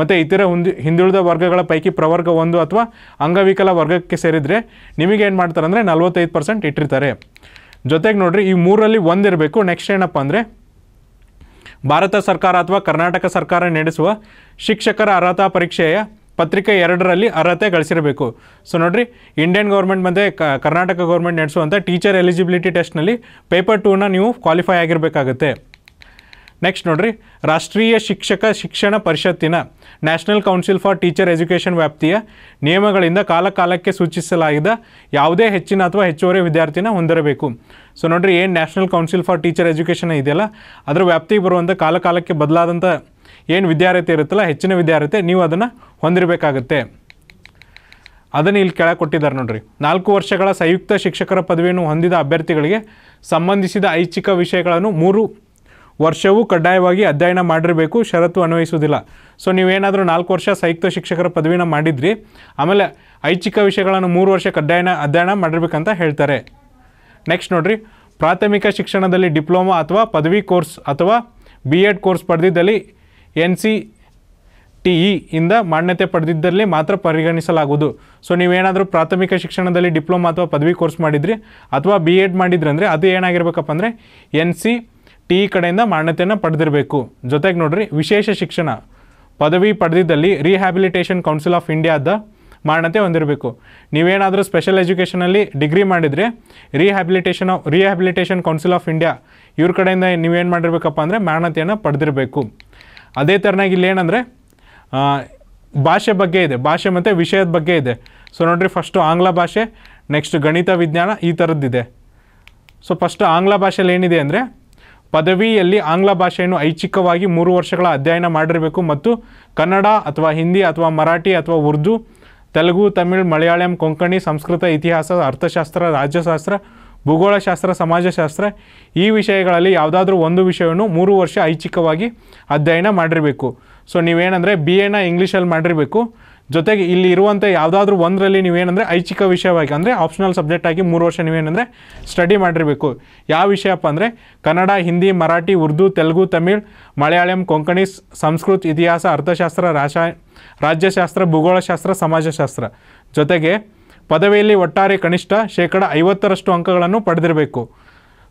ಮತ್ತು ಇತರ ಹಿಂದುಳಿದ ವರ್ಗಗಳ ಪೈಕಿ ಪ್ರವರ್ಗ ಒಂದು ಅಥವಾ ಅಂಗವಿಕಲ ವರ್ಗಕ್ಕೆ ಸೇರಿದರೆ ನಿಮಗೇನು ಮಾಡ್ತಾರೆ ಅಂದರೆ ನಲವತ್ತೈದು ಪರ್ಸೆಂಟ್ ಇಟ್ಟಿರ್ತಾರೆ ಜೊತೆಗೆ ನೋಡಿರಿ ಈ ಮೂರಲ್ಲಿ ಒಂದಿರಬೇಕು ನೆಕ್ಸ್ಟ್ ಏನಪ್ಪ ಅಂದರೆ ಭಾರತ ಸರ್ಕಾರ ಅಥವಾ ಕರ್ನಾಟಕ ಸರ್ಕಾರ ನಡೆಸುವ ಶಿಕ್ಷಕರ ಅರ್ಹತಾ ಪರೀಕ್ಷೆಯ ಪತ್ರಿಕೆ ಎರಡರಲ್ಲಿ ಅರ್ಹತೆ ಗಳಿಸಿರಬೇಕು ಸೊ ನೋಡ್ರಿ ಇಂಡಿಯನ್ ಗೌರ್ಮೆಂಟ್ ಮತ್ತು ಕರ್ನಾಟಕ ಗೌರ್ಮೆಂಟ್ ನಡೆಸುವಂಥ ಟೀಚರ್ ಎಲಿಜಿಬಿಲಿಟಿ ಟೆಸ್ಟ್ನಲ್ಲಿ ಪೇಪರ್ ಟೂನ ನೀವು ಕ್ವಾಲಿಫೈ ಆಗಿರಬೇಕಾಗುತ್ತೆ ನೆಕ್ಸ್ಟ್ ನೋಡ್ರಿ ರಾಷ್ಟ್ರೀಯ ಶಿಕ್ಷಕ ಶಿಕ್ಷಣ ಪರಿಷತ್ತಿನ national council for teacher education ವ್ಯಾಪ್ತಿಯ ನಿಯಮಗಳಿಂದ ಕಾಲಕಾಲಕ್ಕೆ ಸೂಚಿಸಲಾಗಿದ್ದ ಯಾವುದೇ ಹೆಚ್ಚಿನ ಅಥವಾ ಹೆಚ್ಚುವರಿ ವಿದ್ಯಾರ್ಥಿನ ಹೊಂದಿರಬೇಕು ಸೊ ನೋಡ್ರಿ ಏನು national council for teacher education ಇದೆಯಲ್ಲ ಅದರ ವ್ಯಾಪ್ತಿಗೆ ಬರುವಂಥ ಕಾಲಕಾಲಕ್ಕೆ ಬದಲಾದಂಥ ಏನು ವಿದ್ಯಾರ್ಥಿ ಇರುತ್ತಲ್ಲ ಹೆಚ್ಚಿನ ವಿದ್ಯಾರ್ಥಿ ನೀವು ಅದನ್ನು ಹೊಂದಿರಬೇಕಾಗತ್ತೆ ಅದನ್ನು ಇಲ್ಲಿ ಕೆಳ ಕೊಟ್ಟಿದ್ದಾರೆ ನೋಡ್ರಿ ನಾಲ್ಕು ವರ್ಷಗಳ ಸಂಯುಕ್ತ ಶಿಕ್ಷಕರ ಪದವಿಯನ್ನು ಹೊಂದಿದ ಅಭ್ಯರ್ಥಿಗಳಿಗೆ ಸಂಬಂಧಿಸಿದ ಐಚ್ಛಿಕ ವಿಷಯಗಳನ್ನು ಮೂರು ವರ್ಷವೂ ಕಡ್ಡಾಯವಾಗಿ ಅಧ್ಯಯನ ಮಾಡಿರಬೇಕು ಷರತ್ತು ಅನ್ವಯಿಸುವುದಿಲ್ಲ ಸೊ ನೀವೇನಾದರೂ ನಾಲ್ಕು ವರ್ಷ ಸಂಯುಕ್ತ ಶಿಕ್ಷಕರ ಪದವಿನ ಮಾಡಿದ್ರಿ ಆಮೇಲೆ ಐಚ್ಛಿಕ ವಿಷಯಗಳನ್ನು ಮೂರು ವರ್ಷ ಕಡ್ಡಾಯನ ಅಧ್ಯಯನ ಮಾಡಿರಬೇಕಂತ ಹೇಳ್ತಾರೆ ನೆಕ್ಸ್ಟ್ ನೋಡಿರಿ ಪ್ರಾಥಮಿಕ ಶಿಕ್ಷಣದಲ್ಲಿ ಡಿಪ್ಲೊಮಾ ಅಥವಾ ಪದವಿ ಕೋರ್ಸ್ ಅಥವಾ ಬಿ ಎಡ್ ಕೋರ್ಸ್ ಪಡೆದಿದ್ದಲ್ಲಿ ಎನ್ ಸಿ ಟಿ ಇ ಇಂದ ಮಾನ್ಯತೆ ಪಡೆದಿದ್ದಲ್ಲಿ ಮಾತ್ರ ಪರಿಗಣಿಸಲಾಗುವುದು ಸೊ ನೀವೇನಾದರೂ ಪ್ರಾಥಮಿಕ ಶಿಕ್ಷಣದಲ್ಲಿ ಡಿಪ್ಲೊಮಾ ಅಥವಾ ಪದವಿ ಕೋರ್ಸ್ ಮಾಡಿದ್ರಿ ಅಥವಾ ಬಿ ಎಡ್ ಮಾಡಿದ್ರಿ ಅಂದರೆ ಅದು ಏನಾಗಿರ್ಬೇಕಪ್ಪ ಅಂದರೆ ಎನ್ ಸಿ ಟಿ ಕಡೆಯಿಂದ ಮಾನ್ಯತೆಯನ್ನು ಪಡೆದಿರಬೇಕು ಜೊತೆಗೆ ನೋಡ್ರಿ ವಿಶೇಷ ಶಿಕ್ಷಣ ಪದವಿ ಪಡೆದಿದ್ದಲ್ಲಿ ರಿಹ್ಯಾಬಿಲಿಟೇಷನ್ ಕೌನ್ಸಿಲ್ ಆಫ್ ಇಂಡಿಯಾದ ಮಾನ್ಯತೆ ಹೊಂದಿರಬೇಕು ನೀವೇನಾದರೂ ಸ್ಪೆಷಲ್ ಎಜುಕೇಷನಲ್ಲಿ ಡಿಗ್ರಿ ಮಾಡಿದರೆ rehabilitation of rehabilitation council of India ಇವ್ರ ಕಡೆಯಿಂದ ನೀವೇನು ಮಾಡಿರಬೇಕಪ್ಪ ಅಂದರೆ ಮಾನ್ಯತೆಯನ್ನು ಪಡೆದಿರಬೇಕು ಅದೇ ಥರನಾಗಿ ಇಲ್ಲೇನಂದರೆ ಭಾಷೆ ಬಗ್ಗೆ ಇದೆ ಭಾಷೆ ಮತ್ತು ವಿಷಯದ ಬಗ್ಗೆ ಇದೆ ಸೊ ನೋಡಿರಿ ಫಸ್ಟು ಆಂಗ್ಲ ಭಾಷೆ ನೆಕ್ಸ್ಟ್ ಗಣಿತ ವಿಜ್ಞಾನ ಈ ಥರದ್ದಿದೆ ಸೊ ಫಸ್ಟು ಆಂಗ್ಲ ಭಾಷೆಯಲ್ಲಿ ಏನಿದೆ ಅಂದರೆ ಪದವಿಯಲ್ಲಿ ಆಂಗ್ಲ ಭಾಷೆಯನ್ನು ಐಚ್ಛಿಕವಾಗಿ ಮೂರು ವರ್ಷಗಳ ಅಧ್ಯಯನ ಮಾಡಿರಬೇಕು ಮತ್ತು ಕನ್ನಡ ಅಥವಾ ಹಿಂದಿ ಅಥವಾ ಮರಾಠಿ ಅಥವಾ ಉರ್ದು ತೆಲುಗು ತಮಿಳ್ ಮಲಯಾಳಂ ಕೊಂಕಣಿ ಸಂಸ್ಕೃತ ಇತಿಹಾಸ ಅರ್ಥಶಾಸ್ತ್ರ ರಾಜ್ಯಶಾಸ್ತ್ರ ಭೂಗೋಳಶಾಸ್ತ್ರ ಸಮಾಜಶಾಸ್ತ್ರ ಈ ವಿಷಯಗಳಲ್ಲಿ ಯಾವುದಾದ್ರೂ ಒಂದು ವಿಷಯವನ್ನು ಮೂರು ವರ್ಷ ಐಚ್ಛಿಕವಾಗಿ ಅಧ್ಯಯನ ಮಾಡಿರಬೇಕು ಸೊ ನೀವೇನೆಂದರೆ ಬಿ ಎನ ಇಂಗ್ಲೀಷಲ್ಲಿ ಮಾಡಿರಬೇಕು ಜೊತೆಗೆ ಇಲ್ಲಿ ಇರುವಂಥ ಯಾವುದಾದ್ರೂ ಒಂದರಲ್ಲಿ ನೀವೇನಂದರೆ ಐಚ್ಛಿಕ ವಿಷಯವಾಗಿ ಅಂದರೆ ಆಪ್ಷನಲ್ ಸಬ್ಜೆಕ್ಟಾಗಿ ಆಗಿ ಮೂರು ವರ್ಷ ನೀವೇನಂದರೆ ಸ್ಟಡಿ ಮಾಡಿರಬೇಕು ಯಾವ ವಿಷಯಪ್ಪ ಅಂದರೆ ಕನ್ನಡ ಹಿಂದಿ ಮರಾಠಿ ಉರ್ದು ತೆಲುಗು ತಮಿಳ್ ಮಲಯಾಳಂ ಕೊಂಕಣಿ ಸಂಸ್ಕೃತ ಇತಿಹಾಸ ಅರ್ಥಶಾಸ್ತ್ರ ರಾಶ ರಾಜ್ಯಶಾಸ್ತ್ರ ಭೂಗೋಳಶಾಸ್ತ್ರ ಸಮಾಜಶಾಸ್ತ್ರ ಜೊತೆಗೆ ಪದವಿಯಲ್ಲಿ ಒಟ್ಟಾರೆ ಕನಿಷ್ಠ ಶೇಕಡ ಐವತ್ತರಷ್ಟು ಅಂಕಗಳನ್ನು ಪಡೆದಿರಬೇಕು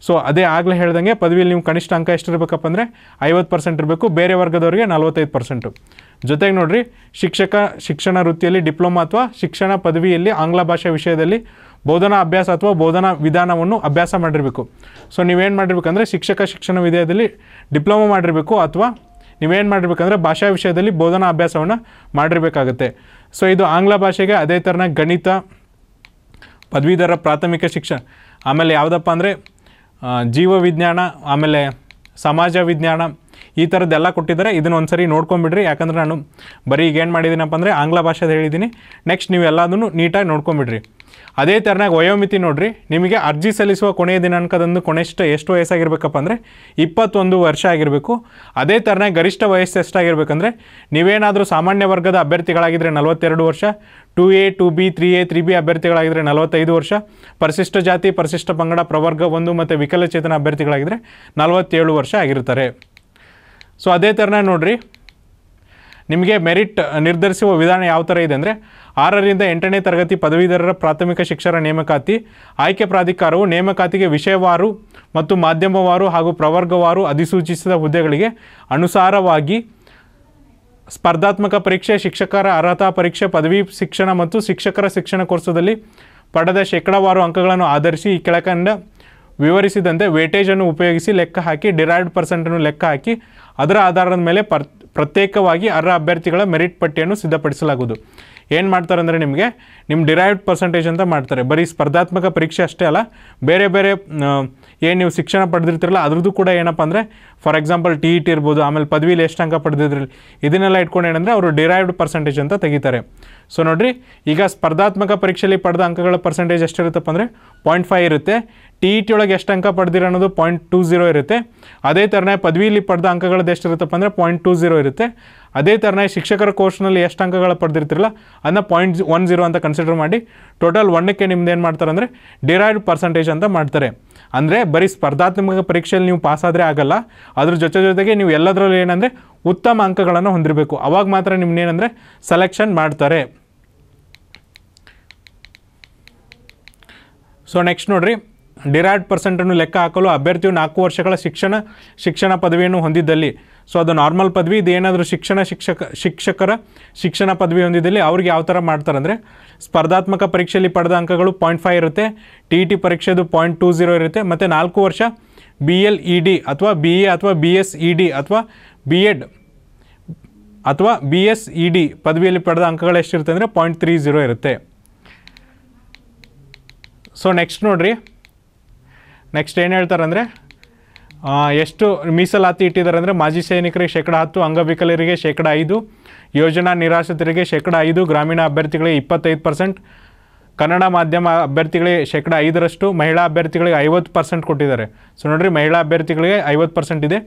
ಸೊ ಅದೇ ಆಗಲೇ ಹೇಳ್ದಂಗೆ ಪದವಿಯಲ್ಲಿ ನೀವು ಕನಿಷ್ಠ ಅಂಕ ಎಷ್ಟಿರಬೇಕಪ್ಪ ಅಂದರೆ ಐವತ್ತು ಪರ್ಸೆಂಟ್ ಇರಬೇಕು ಬೇರೆ ವರ್ಗದವರಿಗೆ ನಲ್ವತ್ತೈದು ಪರ್ಸೆಂಟು ಜೊತೆಗೆ ನೋಡಿರಿ ಶಿಕ್ಷಕ ಶಿಕ್ಷಣ ವೃತ್ತಿಯಲ್ಲಿ ಡಿಪ್ಲೊಮಾ ಅಥವಾ ಶಿಕ್ಷಣ ಪದವಿಯಲ್ಲಿ ಆಂಗ್ಲ ಭಾಷೆ ವಿಷಯದಲ್ಲಿ ಬೋಧನಾ ಅಭ್ಯಾಸ ಅಥವಾ ಬೋಧನಾ ವಿಧಾನವನ್ನು ಅಭ್ಯಾಸ ಮಾಡಿರಬೇಕು ಸೊ ನೀವೇನು ಮಾಡಿರ್ಬೇಕಂದ್ರೆ ಶಿಕ್ಷಕ ಶಿಕ್ಷಣ ವಿಧೇಯದಲ್ಲಿ ಡಿಪ್ಲೊಮಾ ಮಾಡಿರಬೇಕು ಅಥವಾ ನೀವೇನು ಮಾಡಿರ್ಬೇಕಂದ್ರೆ ಭಾಷಾ ವಿಷಯದಲ್ಲಿ ಬೋಧನಾ ಅಭ್ಯಾಸವನ್ನು ಮಾಡಿರಬೇಕಾಗುತ್ತೆ ಸೊ ಇದು ಆಂಗ್ಲ ಭಾಷೆಗೆ ಅದೇ ಥರನ ಗಣಿತ ಪದವೀಧರ ಪ್ರಾಥಮಿಕ ಶಿಕ್ಷಣ ಆಮೇಲೆ ಯಾವುದಪ್ಪ ಅಂದರೆ ಜೀವ ವಿಜ್ಞಾನ ಆಮೇಲೆ ಸಮಾಜ ವಿಜ್ಞಾನ ಈ ಥರದ್ದೆಲ್ಲ ಕೊಟ್ಟಿದ್ದಾರೆ ಇದನ್ನು ಒಂದು ಸರಿ ನೋಡ್ಕೊಂಬಿಡ್ರಿ ಯಾಕಂದರೆ ನಾನು ಬರೀ ಈಗೇನು ಮಾಡಿದ್ದೀನಪ್ಪ ಅಂದರೆ ಆಂಗ್ಲ ಭಾಷೆದು ಹೇಳಿದ್ದೀನಿ ನೆಕ್ಸ್ಟ್ ನೀವು ಎಲ್ಲದನ್ನು ನೀಟಾಗಿ ನೋಡ್ಕೊಂಬಿಡ್ರಿ ಅದೇ ಥರನಾಗಿ ವಯೋಮಿತಿ ನೋಡಿರಿ ನಿಮಗೆ ಅರ್ಜಿ ಸಲ್ಲಿಸುವ ಕೊನೆಯ ದಿನಾಂಕದಂದು ಕೊನೆಷ್ಟ ಎಷ್ಟು ವಯಸ್ಸಾಗಿರ್ಬೇಕಪ್ಪ ಅಂದರೆ ಇಪ್ಪತ್ತೊಂದು ವರ್ಷ ಆಗಿರಬೇಕು ಅದೇ ಥರನಾಗಿ ಗರಿಷ್ಠ ವಯಸ್ಸು ಎಷ್ಟಾಗಿರ್ಬೇಕಂದ್ರೆ ನೀವೇನಾದರೂ ಸಾಮಾನ್ಯ ವರ್ಗದ ಅಭ್ಯರ್ಥಿಗಳಾಗಿದ್ದರೆ ನಲವತ್ತೆರಡು ವರ್ಷ two A two B three A three B ಅಭ್ಯರ್ಥಿಗಳಾಗಿದ್ದರೆ ನಲವತ್ತೈದು ವರ್ಷ ಪರಿಶಿಷ್ಟ ಜಾತಿ ಪರಿಶಿಷ್ಟ ಪಂಗಡ ಪ್ರವರ್ಗ ಒಂದು ಮತ್ತು ವಿಕಲಚೇತನ ಅಭ್ಯರ್ಥಿಗಳಾಗಿದ್ದರೆ ನಲವತ್ತೇಳು ವರ್ಷ ಆಗಿರ್ತಾರೆ ಸೊ ಅದೇ ಥರನ ನೋಡಿರಿ ನಿಮಗೆ ಮೆರಿಟ್ ನಿರ್ಧರಿಸುವ ವಿಧಾನ ಯಾವ ಥರ ಇದೆ ಅಂದರೆ ಆರರಿಂದ ಎಂಟನೇ ತರಗತಿ ಪದವೀಧರರ ಪ್ರಾಥಮಿಕ ಶಿಕ್ಷಕರ ನೇಮಕಾತಿ ಆಯ್ಕೆ ಪ್ರಾಧಿಕಾರವು ನೇಮಕಾತಿಗೆ ವಿಷಯವಾರು ಮತ್ತು ಮಾಧ್ಯಮವಾರು ಹಾಗೂ ಪ್ರವರ್ಗವಾರು ಅಧಿಸೂಚಿಸಿದ ಹುದ್ದೆಗಳಿಗೆ ಅನುಸಾರವಾಗಿ ಸ್ಪರ್ಧಾತ್ಮಕ ಪರೀಕ್ಷೆ ಶಿಕ್ಷಕರ ಅರ್ಹತಾ ಪರೀಕ್ಷೆ ಪದವಿ ಶಿಕ್ಷಣ ಮತ್ತು ಶಿಕ್ಷಕರ ಶಿಕ್ಷಣ ಕೋರ್ಸದಲ್ಲಿ ಪಡೆದ ಶೇಕಡಾವಾರು ಅಂಕಗಳನ್ನು ಆಧರಿಸಿ ಈ ಕೆಳಕಂಡ ವಿವರಿಸಿದಂತೆ ವೇಟೇಜನ್ನು ಉಪಯೋಗಿಸಿ ಲೆಕ್ಕ ಹಾಕಿ ಡಿರೈವ್ಡ್ ಪರ್ಸೆಂಟನ್ನು ಲೆಕ್ಕ ಹಾಕಿ ಅದರ ಆಧಾರದ ಮೇಲೆ ಪರ್ ಪ್ರತ್ಯೇಕವಾಗಿ ಅರ್ಹ ಅಭ್ಯರ್ಥಿಗಳ ಮೆರಿಟ್ ಪಟ್ಟಿಯನ್ನು ಸಿದ್ಧಪಡಿಸಲಾಗುವುದು ಏನು ಮಾಡ್ತಾರೆ ಅಂದರೆ ನಿಮಗೆ ನಿಮ್ಮ ಡಿರೈವ್ಡ್ ಪರ್ಸೆಂಟೇಜ್ ಅಂತ ಮಾಡ್ತಾರೆ ಬರೀ ಸ್ಪರ್ಧಾತ್ಮಕ ಪರೀಕ್ಷೆ ಅಷ್ಟೇ ಅಲ್ಲ ಬೇರೆ ಬೇರೆ ಏನು ನೀವು ಶಿಕ್ಷಣ ಪಡೆದಿರ್ತಿರಲ್ಲ ಅದ್ರದ್ದು ಕೂಡ ಏನಪ್ಪ ಅಂದರೆ for example T E T ಇರ್ಬೋದು ಆಮೇಲೆ ಪದವಿಲಿ ಎಷ್ಟು ಅಂಕ ಪಡೆದಿದ್ರಲ್ಲಿ ಇದನ್ನೆಲ್ಲ ಇಟ್ಕೊಂಡು ಏನಂದರೆ ಅವರು ಡಿರೈವ್ಡ್ ಪರ್ಸೆಂಟೇಜ್ ಅಂತ ತೆಗಿತಾರೆ ಸೊ ನೋಡಿರಿ ಈಗ ಸ್ಪರ್ಧಾತ್ಮಕ ಪರೀಕ್ಷೆಯಲ್ಲಿ ಪಡೆದ ಅಂಕಗಳ ಪರ್ಸೆಂಟೇಜ್ ಎಷ್ಟಿರುತ್ತಪ್ಪ ಅಂದರೆ ಪಾಯಿಂಟ್ ಫೈವ್ ಇರುತ್ತೆ ಟಿ ಇ ಟಿ ಒಳಗೆ ಎಷ್ಟು ಅಂಕ ಪಡೆದಿರೋ ಅನ್ನೋದು ಪಾಯಿಂಟ್ ಟೂ ಝೀರೋ ಇರುತ್ತೆ ಅದೇ ಥರನೇ ಪದವಿಯಲ್ಲಿ ಪಡೆದ ಅಂಕಗಳದ್ದು ಎಷ್ಟಿರುತ್ತಪ್ಪ ಅಂದರೆ ಪಾಯಿಂಟ್ ಟೂ ಝೀರೋ ಇರುತ್ತೆ ಅದೇ ಥರನೇ ಶಿಕ್ಷಕರ ಕೋರ್ಸ್ನಲ್ಲಿ ಎಷ್ಟು ಅಂಕಗಳು ಪಡೆದಿರ್ತಿರಲ್ಲ ಅದನ್ನ ಪಾಯಿಂಟ್ ಒನ್ ಝೀರೋ ಅಂತ ಕನ್ಸಿಡರ್ ಮಾಡಿ ಟೋಟಲ್ ಒನ್ನಕ್ಕೆ ನಿಮ್ದು ಏನು ಮಾಡ್ತಾರೆ ಅಂದರೆ ಡಿರೈವ್ಡ್ ಪರ್ಸೆಂಟೇಜ್ ಅಂತ ಮಾಡ್ತಾರೆ ಅಂದರೆ ಬರೀ ಸ್ಪರ್ಧಾತ್ಮಕ ಪರೀಕ್ಷೆಯಲ್ಲಿ ನೀವು ಪಾಸಾದರೆ ಆಗಲ್ಲ ಅದ್ರ ಜೊತೆ ಜೊತೆಗೆ ನೀವು ಎಲ್ಲದರಲ್ಲೂ ಏನಂದರೆ ಉತ್ತಮ ಅಂಕಗಳನ್ನು ಹೊಂದಿರಬೇಕು ಅವಾಗ ಮಾತ್ರ ನಿಮ್ಮನ್ನೇನಂದರೆ ಸೆಲೆಕ್ಷನ್ ಮಾಡ್ತಾರೆ ಸೊ ನೆಕ್ಸ್ಟ್ ನೋಡ್ರಿ ಡಿರಾಟ್ ಪರ್ಸೆಂಟನ್ನು ಲೆಕ್ಕ ಹಾಕಲು ಅಭ್ಯರ್ಥಿಯು ನಾಲ್ಕು ವರ್ಷಗಳ ಶಿಕ್ಷಣ ಶಿಕ್ಷಣ ಪದವಿಯನ್ನು ಹೊಂದಿದ್ದಲ್ಲಿ ಸೊ ಅದು ನಾರ್ಮಲ್ ಪದವಿ ಇದೇನಾದರೂ ಶಿಕ್ಷಣ ಶಿಕ್ಷಕ ಶಿಕ್ಷಕರ ಶಿಕ್ಷಣ ಪದವಿ ಹೊಂದಿದ್ದಲ್ಲಿ ಅವ್ರಿಗೆ ಯಾವ ಥರ ಅಂದರೆ ಸ್ಪರ್ಧಾತ್ಮಕ ಪರೀಕ್ಷೆಯಲ್ಲಿ ಪಡೆದ ಅಂಕಗಳು ಪಾಯಿಂಟ್ ಫೈವ್ ಇರುತ್ತೆ ಟಿ ಇ ಟಿ ಪರೀಕ್ಷೆದು ಪಾಯಿಂಟ್ ಟೂ ಝೀರೋ ಇರುತ್ತೆ ಮತ್ತು ನಾಲ್ಕು ವರ್ಷ ಬಿ ಎಲ್ ಇ ಡಿ ಅಥವಾ ಬಿ ಎ ಅಥವಾ ಬಿ ಎಸ್ ಇ ಡಿ ಅಥವಾ ಬಿ ಎಡ್ ಅಥವಾ ಬಿ ಎಸ್ ಇ ಡಿ ಪದವಿಯಲ್ಲಿ ಪಡೆದ ಅಂಕಗಳು ಎಷ್ಟಿರುತ್ತೆ ಅಂದರೆ ಪಾಯಿಂಟ್ ತ್ರೀ ಝೀರೋ ಇರುತ್ತೆ ಸೊ ನೆಕ್ಸ್ಟ್ ನೋಡಿರಿ ನೆಕ್ಸ್ಟ್ ಏನು ಹೇಳ್ತಾರಂದರೆ ಎಷ್ಟು ಮೀಸಲಾತಿ ಇಟ್ಟಿದ್ದಾರೆ ಅಂದರೆ ಮಾಜಿ ಸೈನಿಕರಿಗೆ ಶೇಕಡ ಹತ್ತು ಅಂಗವಿಕಲರಿಗೆ ಶೇಕಡ ಐದು ಯೋಜನಾ ನಿರಾಶ್ರಿತರಿಗೆ ಶೇಕಡ ಐದು ಗ್ರಾಮೀಣ ಅಭ್ಯರ್ಥಿಗಳಿಗೆ ಇಪ್ಪತ್ತೈದು ಪರ್ಸೆಂಟ್ ಕನ್ನಡ ಮಾಧ್ಯಮ ಅಭ್ಯರ್ಥಿಗಳಿಗೆ ಶೇಕಡ ಐದರಷ್ಟು ಮಹಿಳಾ ಅಭ್ಯರ್ಥಿಗಳಿಗೆ ಐವತ್ತು ಪರ್ಸೆಂಟ್ ಕೊಟ್ಟಿದ್ದಾರೆ ಸೊ ನೋಡಿರಿ ಮಹಿಳಾ ಅಭ್ಯರ್ಥಿಗಳಿಗೆ ಐವತ್ತು ಪರ್ಸೆಂಟ್ ಇದೆ